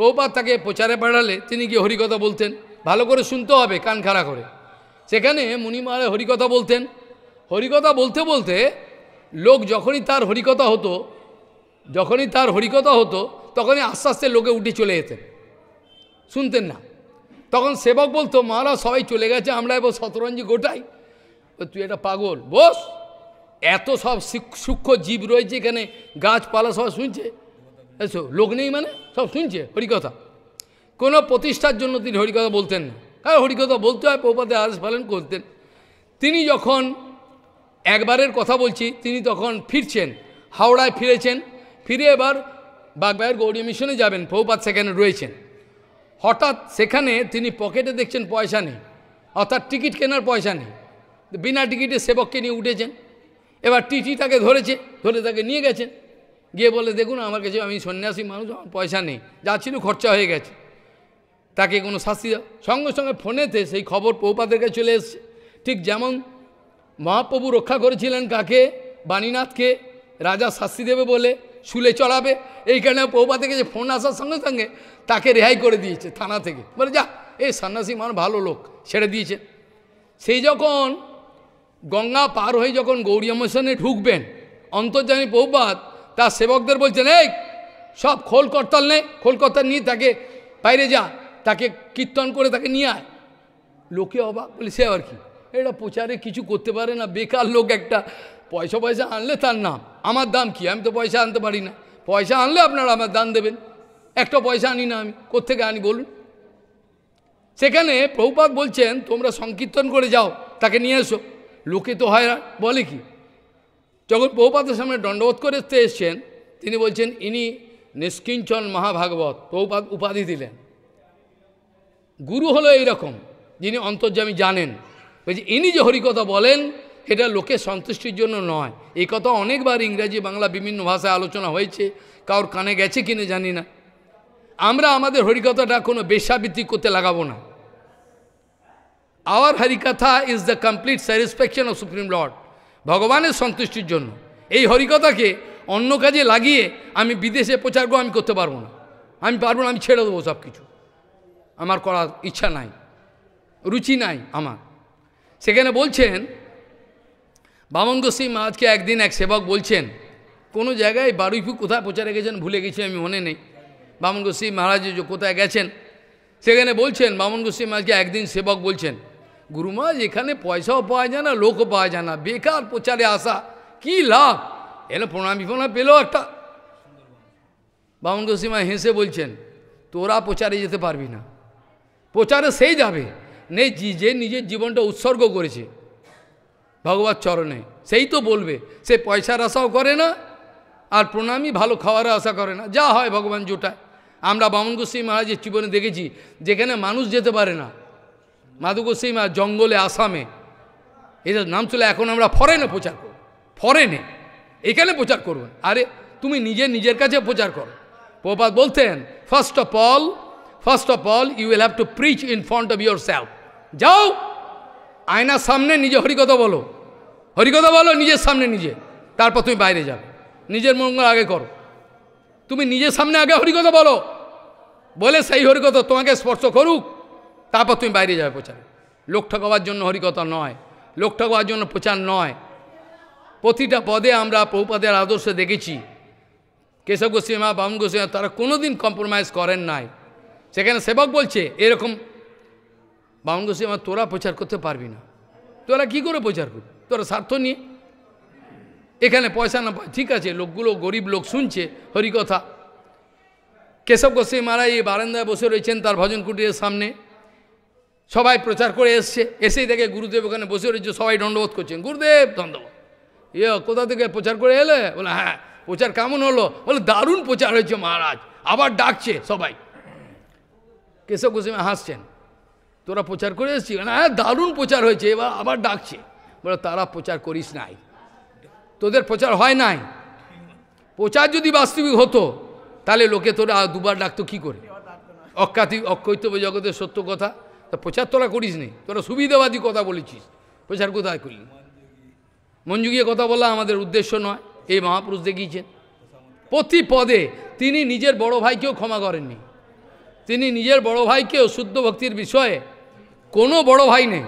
প্রভুপাত তাকে প্রচারে পাঠালে তিনি গিয়ে হরিকথা বলতেন ভালো করে শুনতে হবে কান খাড়া করে সেখানে মুনিমারা হরিকথা বলতেন হরিকথা বলতে বলতে লোক যখনই তার হরিকথা হতো যখনই তার হরিকথা হতো তখনই আস্তে আস্তে লোকে উঠে চলে যেতেন শুনতেন না তখন সেবক বলতো মহারাজ সবাই চলে গেছে আমরা এবার শতরঞ্জি গোটাই তুই এটা পাগল বস এত সব সূক্ষ্ম জীব রয়েছে এখানে গাছপালা সব শুনছে লোক নেই মানে সব শুনছে হরিকথা কোনো প্রতিষ্ঠার জন্য তিনি হরিকথা বলতেন না হ্যাঁ হরিকথা বলতে হয় প্রপাতে আদেশ পালন করতেন তিনি যখন একবারের কথা বলছি তিনি তখন ফিরছেন হাওড়ায় ফিরেছেন ফিরে এবার বাগবাইয়ের গৌরী মিশনে যাবেন পৌপাত সেখানে রয়েছেন হঠাৎ সেখানে তিনি পকেটে দেখছেন পয়সা নেই অর্থাৎ টিকিট কেনার পয়সা নেই বিনা টিকিটে সেবককে নিয়ে উঠেছেন এবার টিটি তাকে ধরেছে ধরে তাকে নিয়ে গেছেন গিয়ে বলে দেখুন আমার কাছে আমি সন্ন্যাসী মানুষ আমার পয়সা নেই যা ছিল খরচা হয়ে গেছে তাকে কোনো শাস্তি সঙ্গে সঙ্গে ফোনেতে সেই খবর পৌপাদের কাছে চলে এসছে ঠিক যেমন মহাপ্রভু রক্ষা করেছিলেন কাকে বাণীনাথকে রাজা শাস্তি দেবে বলে শুলে চড়াবে এই কারণে পৌপা থেকে যে ফোন আসার সঙ্গে সঙ্গে তাকে রেহাই করে দিয়েছে থানা থেকে বলে যা এই সন্ন্যাসী মান ভালো লোক ছেড়ে দিয়েছে সেই যখন গঙ্গা পার হয়ে যখন গৌরী মশনে ঢুকবেন অন্তর্জামী পৌপাত তার সেবকদের বলছেন এই সব খোল করতাল নে খোল করতাল নিয়ে তাকে বাইরে যা তাকে কীর্তন করে তাকে নিয়ে আয় লোকে অবাক বলে সে আর কি এটা প্রচারে কিছু করতে পারে না বেকার লোক একটা পয়সা পয়সা আনলে তার নাম আমার দাম কি আমি তো পয়সা আনতে পারি না পয়সা আনলে আপনারা আমার দান দেবেন একটা পয়সা আনি না আমি কোথেকে আনি বলুন সেখানে প্রভুপাত বলছেন তোমরা সংকীর্তন করে যাও তাকে নিয়ে এসো লোকে তো হয় বলে কি যখন বহুপাতের সামনে দণ্ডবোধ করতে এসছেন তিনি বলছেন ইনি নিষ্কিঞ্চন মহাভাগবত বহুপাত উপাধি দিলেন গুরু হলো এইরকম যিনি অন্তর্যামী জানেন বলছি ইনি যে হরিকথা বলেন এটা লোকের সন্তুষ্টির জন্য নয় এই কথা অনেকবার ইংরাজি বাংলা বিভিন্ন ভাষায় আলোচনা হয়েছে কারোর কানে গেছে কিনে জানি না আমরা আমাদের হরিকথাটা কোনো বেশাবৃত্তি করতে লাগাবো না our harikatha is the complete satisfaction of supreme lord ভগবানের সন্তুষ্টির জন্য এই হরিকথাকে অন্য কাজে লাগিয়ে আমি বিদেশে প্রচার আমি করতে পারবো না আমি পারবো না আমি ছেড়ে দেবো সব কিছু আমার করার ইচ্ছা নাই রুচি নাই আমার সেখানে বলছেন বামন গোস্বী মহাজকে একদিন এক সেবক বলছেন কোনো জায়গায় বারুইফু কোথায় প্রচারে গেছেন ভুলে গেছি আমি মনে নেই বামন গোস্বী মহারাজ কোথায় গেছেন সেখানে বলছেন বামন গোস্বী মহারাজকে একদিন সেবক বলছেন গুরুমা যেখানে পয়সাও পাওয়া যায় না লোকও পাওয়া যায় না বেকার প্রচারে আসা কি লাভ এলে প্রণামী প্রণাম পেলেও একটা বামন গোসীমা হেসে বলছেন তোরা প্রচারে যেতে পারবি না প্রচারে সেই যাবে নেই যে নিজের জীবনটা উৎসর্গ করেছে ভগবত চরণে সেই তো বলবে সে পয়সার আশাও করে না আর প্রণামী ভালো খাওয়ার আশা করে না যা হয় ভগবান জোটায় আমরা বামন গোস্বী মহারাজের জীবনে দেখেছি যেখানে মানুষ যেতে পারে না মাধু গোস্বীমা জঙ্গলে আসামে এটার নাম চলে এখন আমরা ফরেনে প্রচার করব ফরেনে এখানে প্রচার করবেন আরে তুমি নিজে নিজের কাছে প্রচার করো প্রপাত বলতেন first of all first of all you will have to preach in front of yourself যাও আয়নার সামনে নিজে হরিকথা বলো হরিকথা বলো নিজের সামনে নিজে তারপর তুমি বাইরে যাবে নিজের মঙ্গল আগে করো তুমি নিজের সামনে আগে হরিকথা বলো বলে সেই হরিকথা তোমাকে স্পর্শ করুক তারপর তুমি বাইরে যাবে প্রচারে লোক ঠকাবার জন্য হরিকথা নয় লোক ঠকাবার জন্য প্রচার নয় প্রতিটা পদে আমরা প্রভুপাদের আদর্শ দেখেছি কেশব গোস্বীমা বামন গোস্বীমা তারা কোনোদিন কম্প্রোমাইজ করেন নাই সেখানে সেবক বলছে এরকম বামন গোস্বীমা তোরা প্রচার করতে পারবি না তোরা কি করে প্রচার করবি তোরা স্বার্থ নিয়ে এখানে পয়সা না ঠিক আছে লোকগুলো গরিব লোক শুনছে হরিকথা কেশব গোস্বামী মারা এই বারান্দায় বসে রয়েছেন তার ভজন কুটিরের সামনে সবাই প্রচার করে এসছে এসেই দেখে গুরুদেব ওখানে বসে রয়েছে সবাই দণ্ডবোধ করছেন গুরুদেব দণ্ডবোধ ইয়ে কোথা থেকে প্রচার করে এলে বলে হ্যাঁ প্রচার কেমন হলো বলে দারুণ প্রচার হয়েছে মহারাজ আবার ডাকছে সবাই কেশব গোস্বামী হাসছেন তোরা প্রচার করে এসছি না হ্যাঁ দারুণ প্রচার হয়েছে এবার আবার ডাকছে বলে তারা প্রচার করিস নাই তোদের প্রচার হয় নাই প্রচার যদি বাস্তবিক হতো তাহলে লোকে তোরা দুবার ডাকতো কি করে অক্ষাতি অক্ষৈতব্য জগতের সত্য কথা তা প্রচার তোরা করিস নি তোরা সুবিধাবাদী কথা বলেছিস প্রচার কোথায় করলি মঞ্জুগিয়ে কথা বলা আমাদের উদ্দেশ্য নয় এই মহাপুরুষ দেখিয়েছেন প্রতি পদে তিনি নিজের বড় ভাইকেও ক্ষমা করেননি তিনি নিজের বড় ভাইকেও শুদ্ধ ভক্তির বিষয়ে কোনো বড় ভাই নেই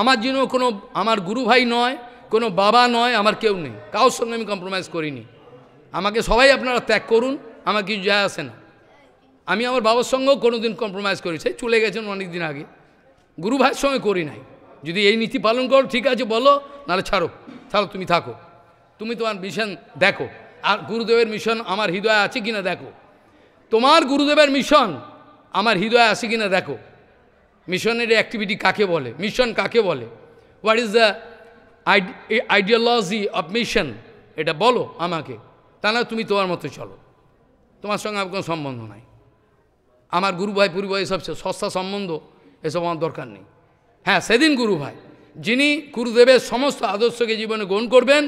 আমার জন্য কোনো আমার গুরু ভাই নয় কোনো বাবা নয় আমার কেউ নেই কারোর সঙ্গে আমি কম্প্রোমাইজ করিনি আমাকে সবাই আপনারা ত্যাগ করুন আমার কিছু যায় আসে না আমি আমার বাবার সঙ্গেও কোনোদিন কম্প্রোমাইজ করেছি চলে গেছেন অনেক দিন আগে গুরু ভাইয়ের সঙ্গে করি নাই যদি এই নীতি পালন করো ঠিক আছে বলো নাহলে ছাড়ো ছাড়ো তুমি থাকো তুমি তোমার মিশন দেখো আর গুরুদেবের মিশন আমার হৃদয়ে আছে কিনা দেখো তোমার গুরুদেবের মিশন আমার হৃদয়ে আছে কিনা দেখো মিশনের অ্যাক্টিভিটি কাকে বলে মিশন কাকে বলে what is the ideology of mission এটা বলো আমাকে তা না তুমি তোমার মতো চলো তোমার সঙ্গে আমার কোনো সম্বন্ধ নাই আমার গুরু ভাই পুরু ভাই এসব সস্তা সম্বন্ধ এসব আমার দরকার নেই হ্যাঁ সেদিন গুরু ভাই যিনি গুরুদেবের সমস্ত আদর্শকে জীবনে গ্রহণ করবেন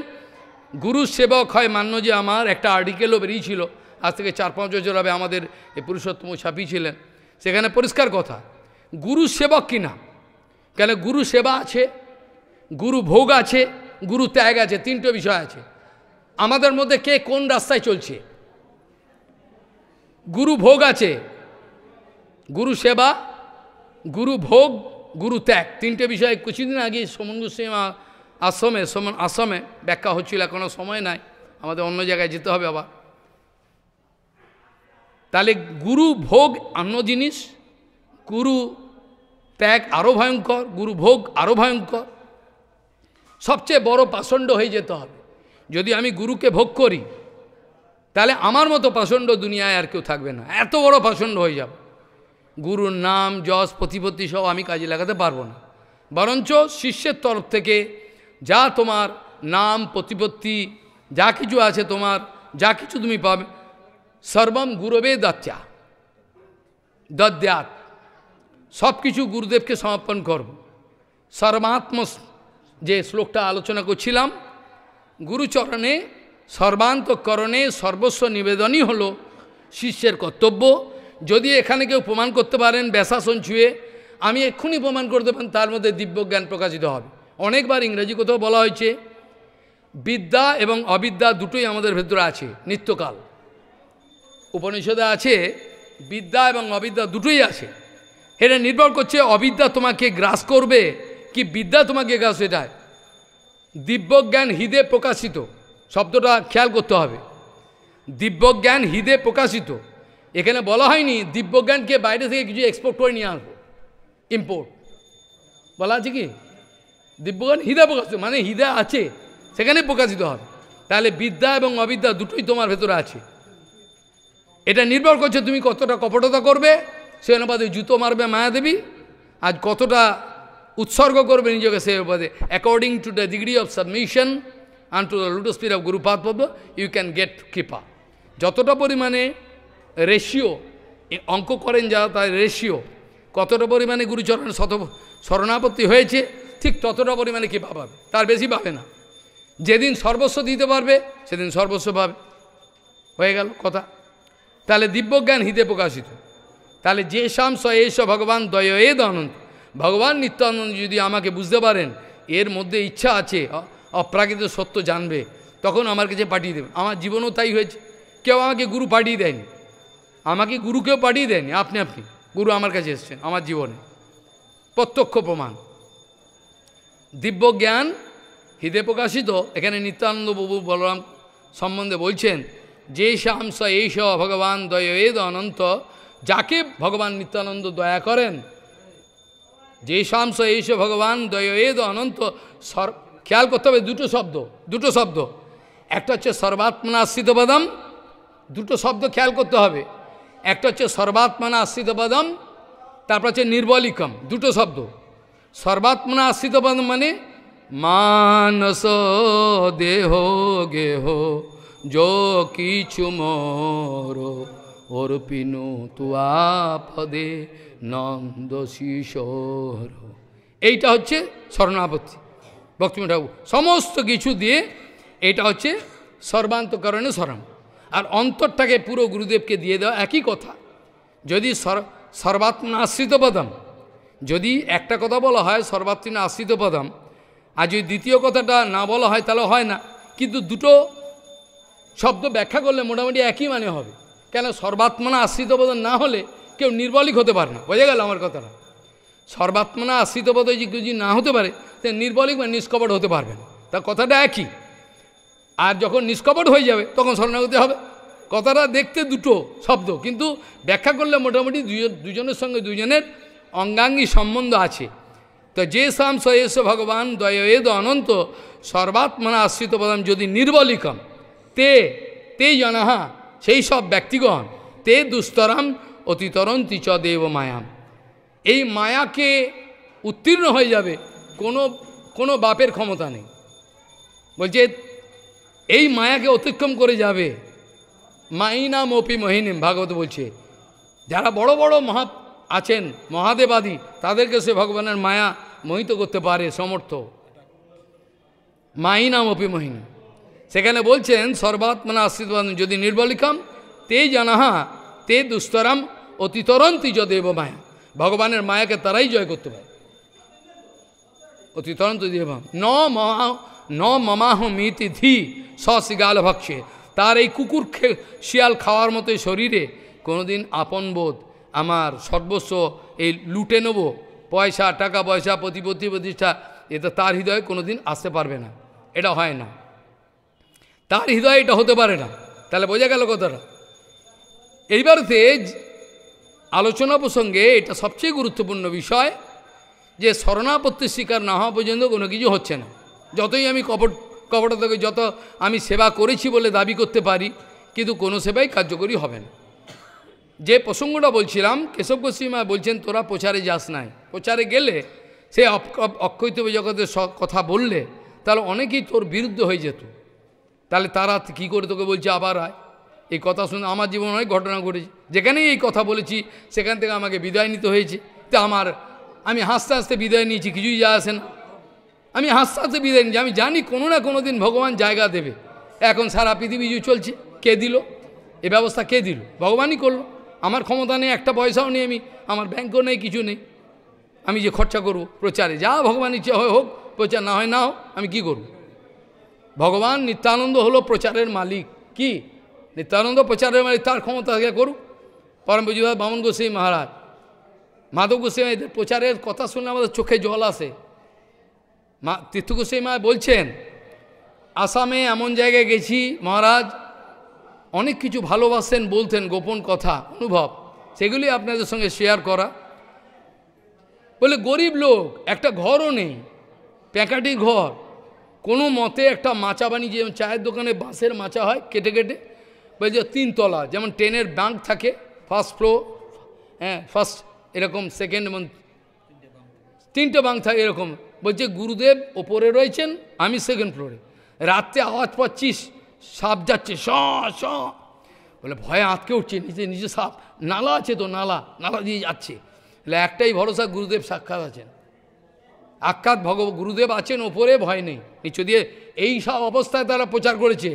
গুরু সেবক হয় মান্য যে আমার একটা আর্টিকেলও বেরিয়েছিল আজ থেকে চার পাঁচ বছর হবে আমাদের এই পুরুষোত্তম ছাপিয়েছিলেন সেখানে পরিষ্কার কথা গুরু সেবক কিনা কেন গুরু সেবা আছে গুরু ভোগ আছে গুরু ত্যাগ আছে তিনটে বিষয় আছে আমাদের মধ্যে কে কোন রাস্তায় চলছে গুরু ভোগ আছে গুরু সেবা গুরু ভোগ গুরু ত্যাগ তিনটে বিষয়ে কিছুদিন আগে সমন গোস্বীমা আশ্রমে সমন আশ্রমে ব্যাখ্যা হচ্ছিল এখনও সময় নাই আমাদের অন্য জায়গায় যেতে হবে আবার তাহলে গুরু ভোগ অন্য জিনিস গুরু ত্যাগ আরও ভয়ঙ্কর গুরু ভোগ আরও ভয়ঙ্কর সবচেয়ে বড় পাষণ্ড হয়ে যেতে হবে যদি আমি গুরুকে ভোগ করি তাহলে আমার মতো পাষণ্ড দুনিয়ায় আর কেউ থাকবে না এত বড় পাষণ্ড হয়ে যাবে গুরুর নাম যশ প্রতিপত্তি সব আমি কাজে লাগাতে পারবো না বরঞ্চ শিষ্যের তরফ থেকে যা তোমার নাম প্রতিপত্তি যা কিছু আছে তোমার যা কিছু তুমি পাবে সর্বম গুরবে দত্তা দদ্যাত সব কিছু গুরুদেবকে সমর্পণ করব সর্বাত্ম যে শ্লোকটা আলোচনা করছিলাম গুরুচরণে সর্বান্তকরণে সর্বস্ব নিবেদনই হলো শিষ্যের কর্তব্য যদি এখানে কেউ প্রমাণ করতে পারেন ব্যাসাসন ছুঁয়ে আমি এক্ষুনি প্রমাণ করতে পারেন তার মধ্যে দিব্যজ্ঞান প্রকাশিত হবে অনেকবার ইংরেজি কোথাও বলা হয়েছে বিদ্যা এবং অবিদ্যা দুটোই আমাদের ভেতরে আছে নিত্যকাল উপনিষদে আছে বিদ্যা এবং অবিদ্যা দুটোই আছে এটা নির্ভর করছে অবিদ্যা তোমাকে গ্রাস করবে কি বিদ্যা তোমাকে গ্রাস এটায় দিব্যজ্ঞান হৃদে প্রকাশিত শব্দটা খেয়াল করতে হবে দিব্যজ্ঞান হৃদে প্রকাশিত এখানে বলা হয়নি দিব্যজ্ঞানকে বাইরে থেকে কিছু এক্সপোর্ট করে নিয়ে আসবো ইম্পোর্ট বলা আছে কি দিব্যজ্ঞান হৃদয় প্রকাশিত মানে হৃদয় আছে সেখানে প্রকাশিত হবে তাহলে বিদ্যা এবং অবিদ্যা দুটোই তোমার ভেতরে আছে এটা নির্ভর করছে তুমি কতটা কপটতা করবে সে অনুপাতে জুতো মারবে মায়া দেবী আজ কতটা উৎসর্গ করবে নিজেকে সেই অনুপাতে according to the degree of submission unto the lotus of Gurupad you can get kripa যতটা পরিমাণে রেশিও অঙ্ক করেন যা তার রেশিও কতটা পরিমাণে গুরুচরণ শত শরণাপত্তি হয়েছে ঠিক ততটা পরিমাণে কী পাবে তার বেশি পাবে না যেদিন সর্বস্ব দিতে পারবে সেদিন সর্বস্ব পাবে হয়ে গেল কথা তাহলে দিব্যজ্ঞান হিতে প্রকাশিত তাহলে যে স এস ভগবান দয় এ আনন্দ ভগবান নিত্যানন্দ যদি আমাকে বুঝতে পারেন এর মধ্যে ইচ্ছা আছে অপ্রাকৃত সত্য জানবে তখন আমার কাছে পাঠিয়ে দেবে আমার জীবনও তাই হয়েছে কেউ আমাকে গুরু পাঠিয়ে দেয়নি আমাকে গুরুকেও পাঠিয়ে দেয়নি আপনি আপনি গুরু আমার কাছে এসছেন আমার জীবনে প্রত্যক্ষ প্রমাণ দিব্য জ্ঞান হৃদে প্রকাশিত এখানে নিত্যানন্দ প্রভু বলরাম সম্বন্ধে বলছেন যে এই স এইস ভগবান দয়েদ অনন্ত যাকে ভগবান নিত্যানন্দ দয়া করেন যে শ্যাম স এইস ভগবান দয়েদ অনন্ত সর খেয়াল করতে হবে দুটো শব্দ দুটো শব্দ একটা হচ্ছে সর্বাত্মনাশ্রিত বাদাম দুটো শব্দ খেয়াল করতে হবে একটা হচ্ছে সর্বাত্মনা আশ্রিত পদম তারপর হচ্ছে নির্বলিকম দুটো শব্দ সর্বাত্মনা আশ্রিত পদম মানে মানস দেহ গেহ যো কিছু মোর অর্পিনু তুয়া পদে নন্দ শিশোর এইটা হচ্ছে শরণাপত্তি ভক্তিম সমস্ত কিছু দিয়ে এটা হচ্ছে সর্বান্তকরণে স্মরণ আর অন্তরটাকে পুরো গুরুদেবকে দিয়ে দেওয়া একই কথা যদি সর সর্বাত্মা আশ্রিত পদম যদি একটা কথা বলা হয় সর্বাত্মা আশ্রিত পদম আর যদি দ্বিতীয় কথাটা না বলা হয় তাহলে হয় না কিন্তু দুটো শব্দ ব্যাখ্যা করলে মোটামুটি একই মানে হবে কেন সর্বাত্মনা আশ্রিত পদম না হলে কেউ নির্বলিক হতে পারে না বোঝা গেল আমার কথাটা সর্বাত্মনা আশ্রিত পদ যদি না হতে পারে তাহলে নির্বলিক বা নিষ্কপট হতে পারবে না তার কথাটা একই আর যখন নিষ্কপট হয়ে যাবে তখন শরণাগতি হবে কথাটা দেখতে দুটো শব্দ কিন্তু ব্যাখ্যা করলে মোটামুটি দুজনের সঙ্গে দুজনের অঙ্গাঙ্গী সম্বন্ধ আছে তো যে সাম সয়েস ভগবান দয়েদ অনন্ত সর্বাত্মনা আশ্রিত পদম যদি নির্বলিকম তে তে জনাহা সেই সব ব্যক্তিগণ তে দুস্তরাম অতিতরন্তি চ দেব মায়াম এই মায়াকে উত্তীর্ণ হয়ে যাবে কোনো কোনো বাপের ক্ষমতা নেই বলছে এই মায়াকে অতিক্রম করে যাবে মাইনা মপি মহিনিম ভাগবত বলছে যারা বড় বড় মহা আছেন মহাদেবাদী তাদেরকে সে ভগবানের মায়া মোহিত করতে পারে সমর্থ মাইনাম মপি মহিনী সেখানে বলছেন সর্বাত্মনা আশীর্বাদ যদি নির্বলিকাম তে জানাহা তে দুস্তরাম অতিতরন্তি যদেব মায়া ভগবানের মায়াকে তারাই জয় করতে পারে অতিতরন্ত দেব ন মহা ন মমাহ মিতি ধি সশিগাল ভক্ষে তার এই কুকুর শিয়াল খাওয়ার মতো শরীরে কোনোদিন আপন বোধ আমার সর্বস্ব এই লুটে নেব পয়সা টাকা পয়সা প্রতিপত্তি প্রতিষ্ঠা এটা তার হৃদয়ে কোনোদিন আসতে পারবে না এটা হয় না তার হৃদয়ে এটা হতে পারে না তাহলে বোঝা গেল কথাটা এইবারতে আলোচনা প্রসঙ্গে এটা সবচেয়ে গুরুত্বপূর্ণ বিষয় যে শরণাপত্তি স্বীকার না হওয়া পর্যন্ত কোনো কিছু হচ্ছে না যতই আমি কপট কপটা থেকে যত আমি সেবা করেছি বলে দাবি করতে পারি কিন্তু কোনো সেবাই কার্যকরী হবে না যে প্রসঙ্গটা বলছিলাম কেশব গোস্বীমা বলছেন তোরা প্রচারে যাস নাই প্রচারে গেলে সে অক্ষৈতব জগতের কথা বললে তাহলে অনেকেই তোর বিরুদ্ধ হয়ে যেত তাহলে তারা কি করে তোকে বলছে আবার আয় এই কথা শুনে আমার জীবনে অনেক ঘটনা ঘটেছে যেখানেই এই কথা বলেছি সেখান থেকে আমাকে বিদায় নিতে হয়েছে তা আমার আমি হাসতে হাসতে বিদায় নিয়েছি কিছুই যা আসে না আমি হাসতে বিদায় যে আমি জানি কোনো না কোনো দিন ভগবান জায়গা দেবে এখন সারা পৃথিবী জু চলছে কে দিল এ ব্যবস্থা কে দিল ভগবানই করলো আমার ক্ষমতা নেই একটা পয়সাও নেই আমি আমার ব্যাংকও নেই কিছু নেই আমি যে খরচা করব প্রচারে যা ভগবান ইচ্ছে হয় হোক প্রচার না হয় না হোক আমি কি করব ভগবান নিত্যানন্দ হলো প্রচারের মালিক কি নিত্যানন্দ প্রচারের মালিক তার ক্ষমতা করুক পরম পুজুভাই বামন গোসাই মহারাজ মাধব গোস্বাই এদের প্রচারের কথা শুনলে আমাদের চোখে জল আসে মা তীর্থকুশী মা বলছেন আসামে এমন জায়গায় গেছি মহারাজ অনেক কিছু ভালোবাসেন বলতেন গোপন কথা অনুভব সেগুলি আপনাদের সঙ্গে শেয়ার করা বলে গরিব লোক একটা ঘরও নেই প্যাকাটি ঘর কোনো মতে একটা মাচা বানিয়ে যেমন চায়ের দোকানে বাঁশের মাচা হয় কেটে কেটে বলছে তিনতলা যেমন ট্রেনের ব্যাঙ্ক থাকে ফার্স্ট ফ্লোর হ্যাঁ ফার্স্ট এরকম সেকেন্ড এবং তিনটে বাঙ্ক থাকে এরকম বলছে গুরুদেব ওপরে রয়েছেন আমি সেকেন্ড ফ্লোরে রাত্রে আওয়াজ পাচ্ছিস সাপ যাচ্ছে স স বলে ভয়ে আঁতকে উঠছে নিজে নিজে সাপ নালা আছে তো নালা নালা দিয়ে যাচ্ছে বলে একটাই ভরসা গুরুদেব সাক্ষাৎ আছেন আক্ষাত ভগ গুরুদেব আছেন ওপরে ভয় নেই নিচু দিয়ে এই সব অবস্থায় তারা প্রচার করেছে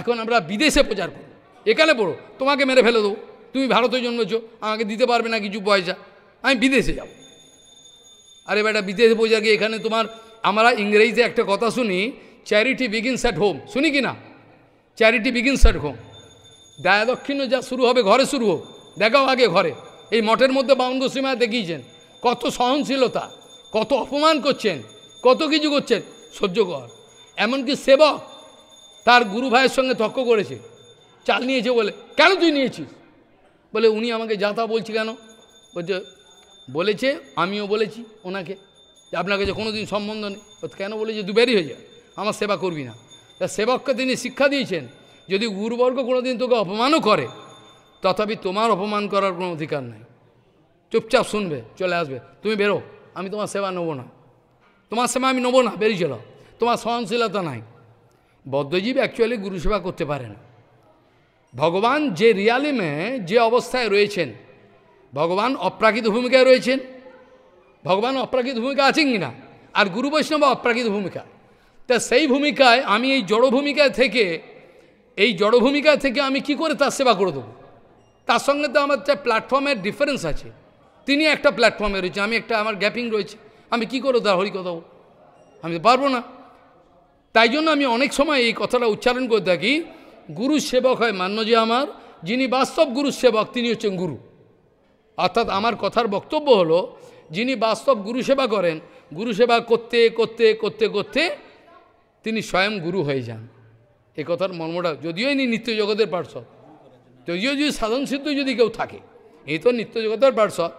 এখন আমরা বিদেশে প্রচার করি এখানে পড়ো তোমাকে মেরে ফেলে দেবো তুমি ভারতে জন্মেছ আমাকে দিতে পারবে না কিছু পয়সা আমি বিদেশে যাবো আরে বেটা বিদেশে বোঝা গিয়ে এখানে তোমার আমরা ইংরেজিতে একটা কথা শুনি চ্যারিটি বিগিনস অ্যাট হোম শুনি কি না চ্যারিটি বিগিনস অ্যাট হোম দায়া দক্ষিণ যা শুরু হবে ঘরে শুরু হোক দেখাও আগে ঘরে এই মঠের মধ্যে বাউন্ড সীমা দেখিয়েছেন কত সহনশীলতা কত অপমান করছেন কত কিছু করছেন সহ্য কর এমনকি সেবক তার গুরু ভাইয়ের সঙ্গে তর্ক করেছে চাল নিয়েছে বলে কেন তুই নিয়েছিস বলে উনি আমাকে যাতা বলছি কেন বলছে বলেছে আমিও বলেছি ওনাকে যে আপনার কাছে কোনো দিন সম্বন্ধ নেই কেন বলেছে দুবেরই হয়ে যায় আমার সেবা করবি না তা সেবককে তিনি শিক্ষা দিয়েছেন যদি গুরুবর্গ কোনো দিন তোকে অপমানও করে তথাপি তোমার অপমান করার কোনো অধিকার নেই চুপচাপ শুনবে চলে আসবে তুমি বেরো আমি তোমার সেবা নেবো না তোমার সেবা আমি নেবো না বেরিয়ে চলো তোমার সহনশীলতা নাই বদ্ধজীব অ্যাকচুয়ালি গুরুসেবা করতে পারে না ভগবান যে রিয়ালিমে যে অবস্থায় রয়েছেন ভগবান অপ্রাকৃত ভূমিকায় রয়েছেন ভগবান অপ্রাকৃত ভূমিকা আছেন কি না আর গুরু বৈষ্ণব অপ্রাকৃত ভূমিকা তা সেই ভূমিকায় আমি এই জড় ভূমিকা থেকে এই জড় ভূমিকা থেকে আমি কি করে তার সেবা করে দেবো তার সঙ্গে তো আমার প্ল্যাটফর্মের ডিফারেন্স আছে তিনি একটা প্ল্যাটফর্মে রয়েছে আমি একটা আমার গ্যাপিং রয়েছে আমি কি করে তার হরি কথা আমি তো পারবো না তাই জন্য আমি অনেক সময় এই কথাটা উচ্চারণ করে থাকি গুরু সেবক হয় মান্য যে আমার যিনি বাস্তব গুরু সেবক তিনি হচ্ছেন গুরু অর্থাৎ আমার কথার বক্তব্য হলো যিনি বাস্তব গুরু সেবা করেন গুরু সেবা করতে করতে করতে করতে তিনি স্বয়ং গুরু হয়ে যান এ কথার মর্মটা যদিও ইনি নিত্য জগতের পার্শ্বদ যদিও যদি সাধন সিদ্ধ যদি কেউ থাকে এই তো নিত্য জগতের পার্শ্বদ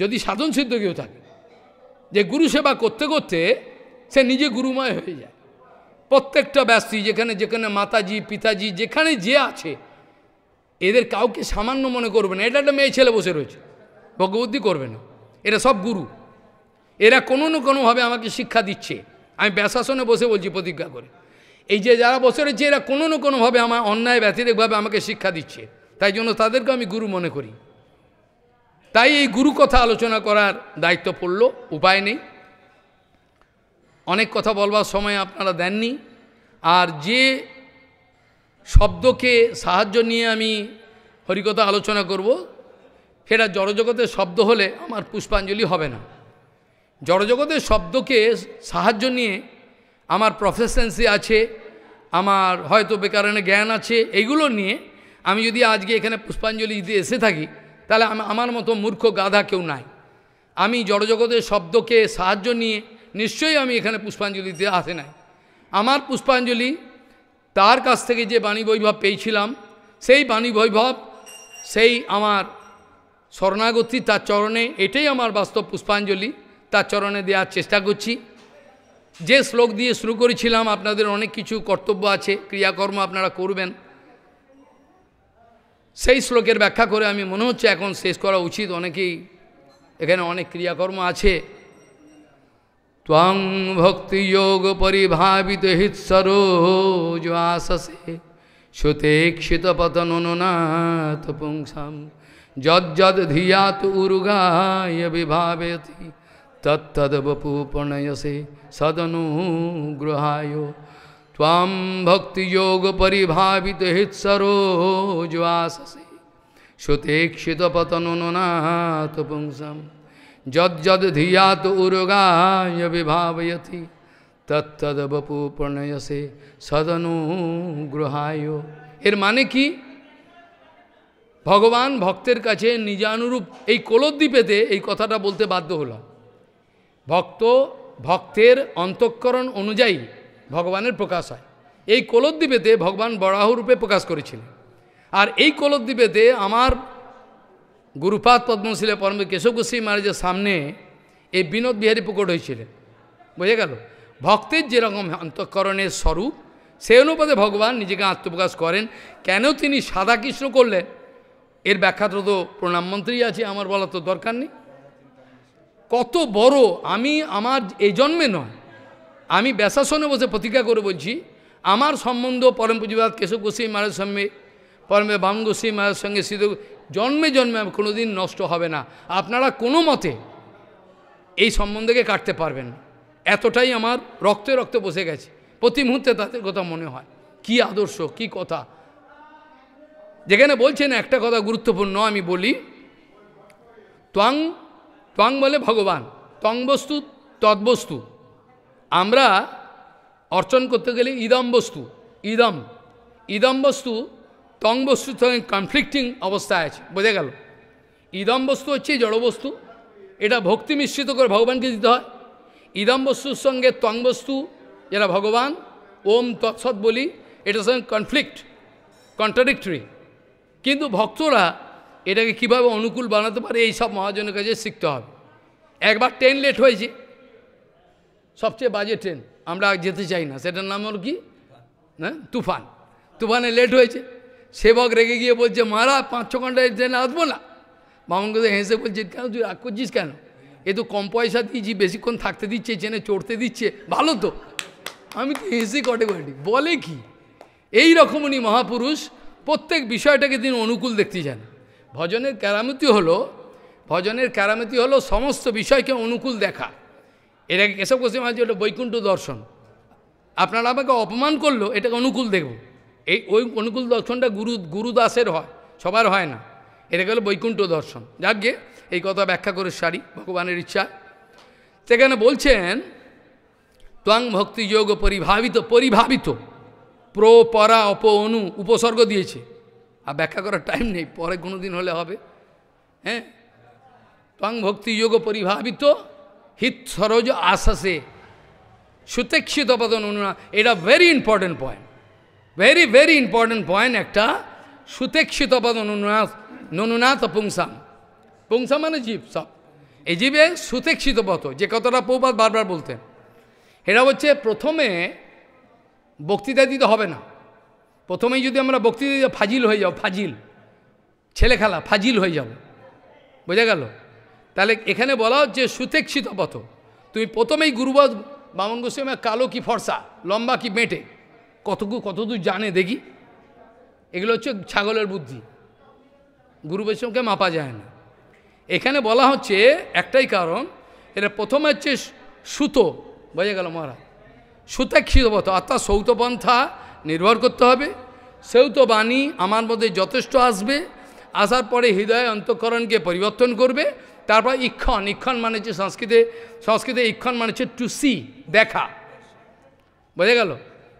যদি সাধন সিদ্ধ কেউ থাকে যে গুরু সেবা করতে করতে সে নিজে গুরুময় হয়ে যায় প্রত্যেকটা ব্যস্তি যেখানে যেখানে মাতাজি পিতাজি যেখানে যে আছে এদের কাউকে সামান্য মনে করবে না এটা একটা মেয়ে ছেলে বসে রয়েছে ভগবদ্দি করবে না এরা সব গুরু এরা কোনো না কোনোভাবে আমাকে শিক্ষা দিচ্ছে আমি ব্যাশাসনে বসে বলছি প্রতিজ্ঞা করে এই যে যারা বসে রয়েছে এরা কোনো না কোনোভাবে আমার অন্যায় ব্যতিরিকভাবে আমাকে শিক্ষা দিচ্ছে তাই জন্য তাদেরকে আমি গুরু মনে করি তাই এই গুরু কথা আলোচনা করার দায়িত্ব পড়ল উপায় নেই অনেক কথা বলবার সময় আপনারা দেননি আর যে শব্দকে সাহায্য নিয়ে আমি হরিকথা আলোচনা করব সেটা জড়জগতের শব্দ হলে আমার পুষ্পাঞ্জলি হবে না জড়জগতের শব্দকে সাহায্য নিয়ে আমার প্রফেসেন্সি আছে আমার হয়তো বেকারণে জ্ঞান আছে এগুলো নিয়ে আমি যদি আজকে এখানে পুষ্পাঞ্জলি দিতে এসে থাকি তাহলে আমার মতো মূর্খ গাধা কেউ নাই আমি জড়জগতের শব্দকে সাহায্য নিয়ে নিশ্চয়ই আমি এখানে পুষ্পাঞ্জলি দিতে আসে নাই আমার পুষ্পাঞ্জলি তার কাছ থেকে যে বাণী বৈভব পেয়েছিলাম সেই বাণী বৈভব সেই আমার স্বর্ণাগতি তার চরণে এটাই আমার বাস্তব পুষ্পাঞ্জলি তার চরণে দেওয়ার চেষ্টা করছি যে শ্লোক দিয়ে শুরু করেছিলাম আপনাদের অনেক কিছু কর্তব্য আছে ক্রিয়াকর্ম আপনারা করবেন সেই শ্লোকের ব্যাখ্যা করে আমি মনে হচ্ছে এখন শেষ করা উচিত অনেকেই এখানে অনেক ক্রিয়াকর্ম আছে त्वं भक्ति योग परिभावित हित सरो सरोजवाससे श्रुतेक्षित पतनुनाथ पुंसम जज्जद धिया तो उर्गाय विभावेति तत्तद बपू प्रणयसे सदनु गृहायो ताम भक्ति योग परिभावित हित सरो सरोजवाससे श्रुतेक्षित पतनुनाथ पुंसम যদ যদ ধিয়াত উরগায় বিভাবয়তি তত্তদ বপু প্রণয়সে গ্রহায় এর মানে কি ভগবান ভক্তের কাছে নিজানুরূপ এই কোলদ্বীপেতে এই কথাটা বলতে বাধ্য হল ভক্ত ভক্তের অন্তঃকরণ অনুযায়ী ভগবানের প্রকাশ হয় এই কোলদ্বীপেতে ভগবান বরাহরূপে প্রকাশ করেছিলেন আর এই কোলদ্বীপেতে আমার গুরুপাদ পদ্মশীলে পরম কেশব গোস্বামী মহারাজের সামনে এই বিনোদ বিহারী প্রকট হয়েছিলেন বোঝা গেল ভক্তের যেরকম অন্তঃকরণের স্বরূপ সে অনুপাতে ভগবান নিজেকে আত্মপ্রকাশ করেন কেন তিনি সাদা কৃষ্ণ করলেন এর ব্যাখ্যাত তো প্রণামমন্ত্রী আছে আমার বলা তো দরকার নেই কত বড় আমি আমার এই জন্মে নয় আমি ব্যাসাসনে বসে প্রতিজ্ঞা করে বলছি আমার সম্বন্ধ পরম পুঁজিবাদ কেশব গোস্বী মহারাজের সঙ্গে পরমে বাম মায়ের মহারাজের সঙ্গে সিদ্ধ জন্মে জন্মে কোনো দিন নষ্ট হবে না আপনারা কোনো মতে এই সম্বন্ধকে কাটতে পারবেন এতটাই আমার রক্তে রক্তে বসে গেছে প্রতি মুহূর্তে তাদের কথা মনে হয় কি আদর্শ কি কথা যেখানে বলছেন একটা কথা গুরুত্বপূর্ণ আমি বলি ত্বং ত্বং বলে ভগবান ত্বং বস্তু তদ্বস্তু আমরা অর্চন করতে গেলে ইদম বস্তু ইদম ইদম বস্তু তং বস্তুর সঙ্গে কনফ্লিক্টিং অবস্থায় আছে বোঝা গেল ইদম বস্তু হচ্ছে জড়বস্তু এটা ভক্তি মিশ্রিত করে ভগবানকে দিতে হয় ইদম বস্তুর সঙ্গে তং বস্তু যেটা ভগবান ওম তৎসৎ বলি এটার সঙ্গে কনফ্লিক্ট কন্ট্রাডিক্টরি কিন্তু ভক্তরা এটাকে কিভাবে অনুকূল বানাতে পারে এই সব মহাজনের কাছে শিখতে হবে একবার ট্রেন লেট হয়েছে সবচেয়ে বাজে ট্রেন আমরা যেতে চাই না সেটার নাম হল কি হ্যাঁ তুফান তুফানে লেট হয়েছে সেবক রেগে গিয়ে বলছে মারা পাঁচ ছ ঘন্টা ট্রেনে আসবো না বামনকে হেসে বলছে কেন তুই রাগ করছিস কেন এ তো কম পয়সা দিয়েছি বেশিক্ষণ থাকতে দিচ্ছে চেনে চড়তে দিচ্ছে ভালো তো আমি তো হেসে কটে কটি বলে কি এই রকম উনি মহাপুরুষ প্রত্যেক বিষয়টাকে তিনি অনুকূল দেখতে যান ভজনের ক্যারামতি হলো ভজনের ক্যারামতি হলো সমস্ত বিষয়কে অনুকূল দেখা এটাকে কেশব কোশি মাঝে ওটা বৈকুণ্ঠ দর্শন আপনারা আমাকে অপমান করলো এটাকে অনুকূল দেখব এই ওই অনুকূল দর্শনটা গুরু গুরুদাসের হয় সবার হয় না এটা গেল বৈকুণ্ঠ দর্শন যাক গিয়ে এই কথা ব্যাখ্যা করে সারি ভগবানের ইচ্ছা সেখানে বলছেন ত্বাং ভক্তিযোগ পরিভাবিত পরিভাবিত প্র পরা অপ অনু উপসর্গ দিয়েছে আর ব্যাখ্যা করার টাইম নেই পরে কোনো দিন হলে হবে হ্যাঁ ত্বং ভক্তিযোগ পরিভাবিত হিত সরোজ আশাসে সুতেক্ষিত পদন অনুনা এটা very important point very very important point একটা সুতেক্ষিত পদ ননুনাথ ননুনাথ পুংসাম পুংসা মানে জীব সব এই জীবে সুতেক্ষিত পথ যে কতটা পৌপাত বারবার বলতেন এরা হচ্ছে প্রথমে বক্তৃতা দিতে হবে না প্রথমেই যদি আমরা বক্তৃতা দিই ফাজিল হয়ে যাও ফাজিল ছেলে খেলা ফাজিল হয়ে যাবো বোঝা গেল তাহলে এখানে বলা হচ্ছে সুতেক্ষিত পথ তুমি প্রথমেই গুরুবাদ বামন গোস্বামী কালো কি ফর্সা লম্বা কি মেটে কতটুকু কতদূর জানে দেখি এগুলো হচ্ছে ছাগলের বুদ্ধি গুরু বৈষ্ণবকে মাপা যায় না এখানে বলা হচ্ছে একটাই কারণ এটা প্রথম হচ্ছে সুতো বোঝা গেল মহারাজ সুতা ক্ষীরবত অর্থাৎ সৌতপন্থা নির্ভর করতে হবে সৌত বাণী আমার মধ্যে যথেষ্ট আসবে আসার পরে হৃদয় অন্তঃকরণকে পরিবর্তন করবে তারপর ইক্ষণ ইক্ষণ মানে হচ্ছে সংস্কৃতে সংস্কৃতে ইক্ষণ মানে হচ্ছে টু সি দেখা বোঝা গেল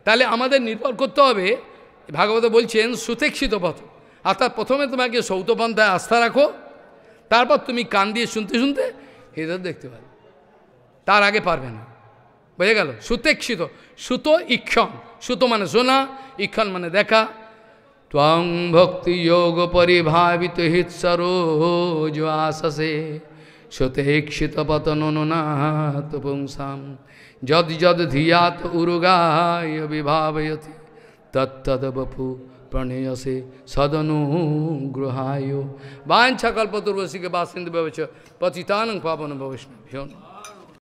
তাহলে আমাদের নির্ভর করতে হবে ভাগবত বলছেন সুতেক্ষিত পথ অর্থাৎ প্রথমে তোমাকে সৌতপন্থায় আস্থা রাখো তারপর তুমি কান দিয়ে শুনতে শুনতে হৃদয় দেখতে পাবে তার আগে পারবে না বোঝা গেল সুতেক্ষিত সুত ইক্ষণ সুত মানে শোনা ইক্ষণ মানে দেখা ত্বং ভক্তি যোগ পরিভাবিত হিত সরোজ আশাসে সুতেক্ষিত পতন না তুপুংসাম जद जद धियात उर्गाय विभावयति तत्तद बपु प्रणय से सदनु गृहायो वांछा कल्पतुर्वशी के बाद पतितान पावन भविष्य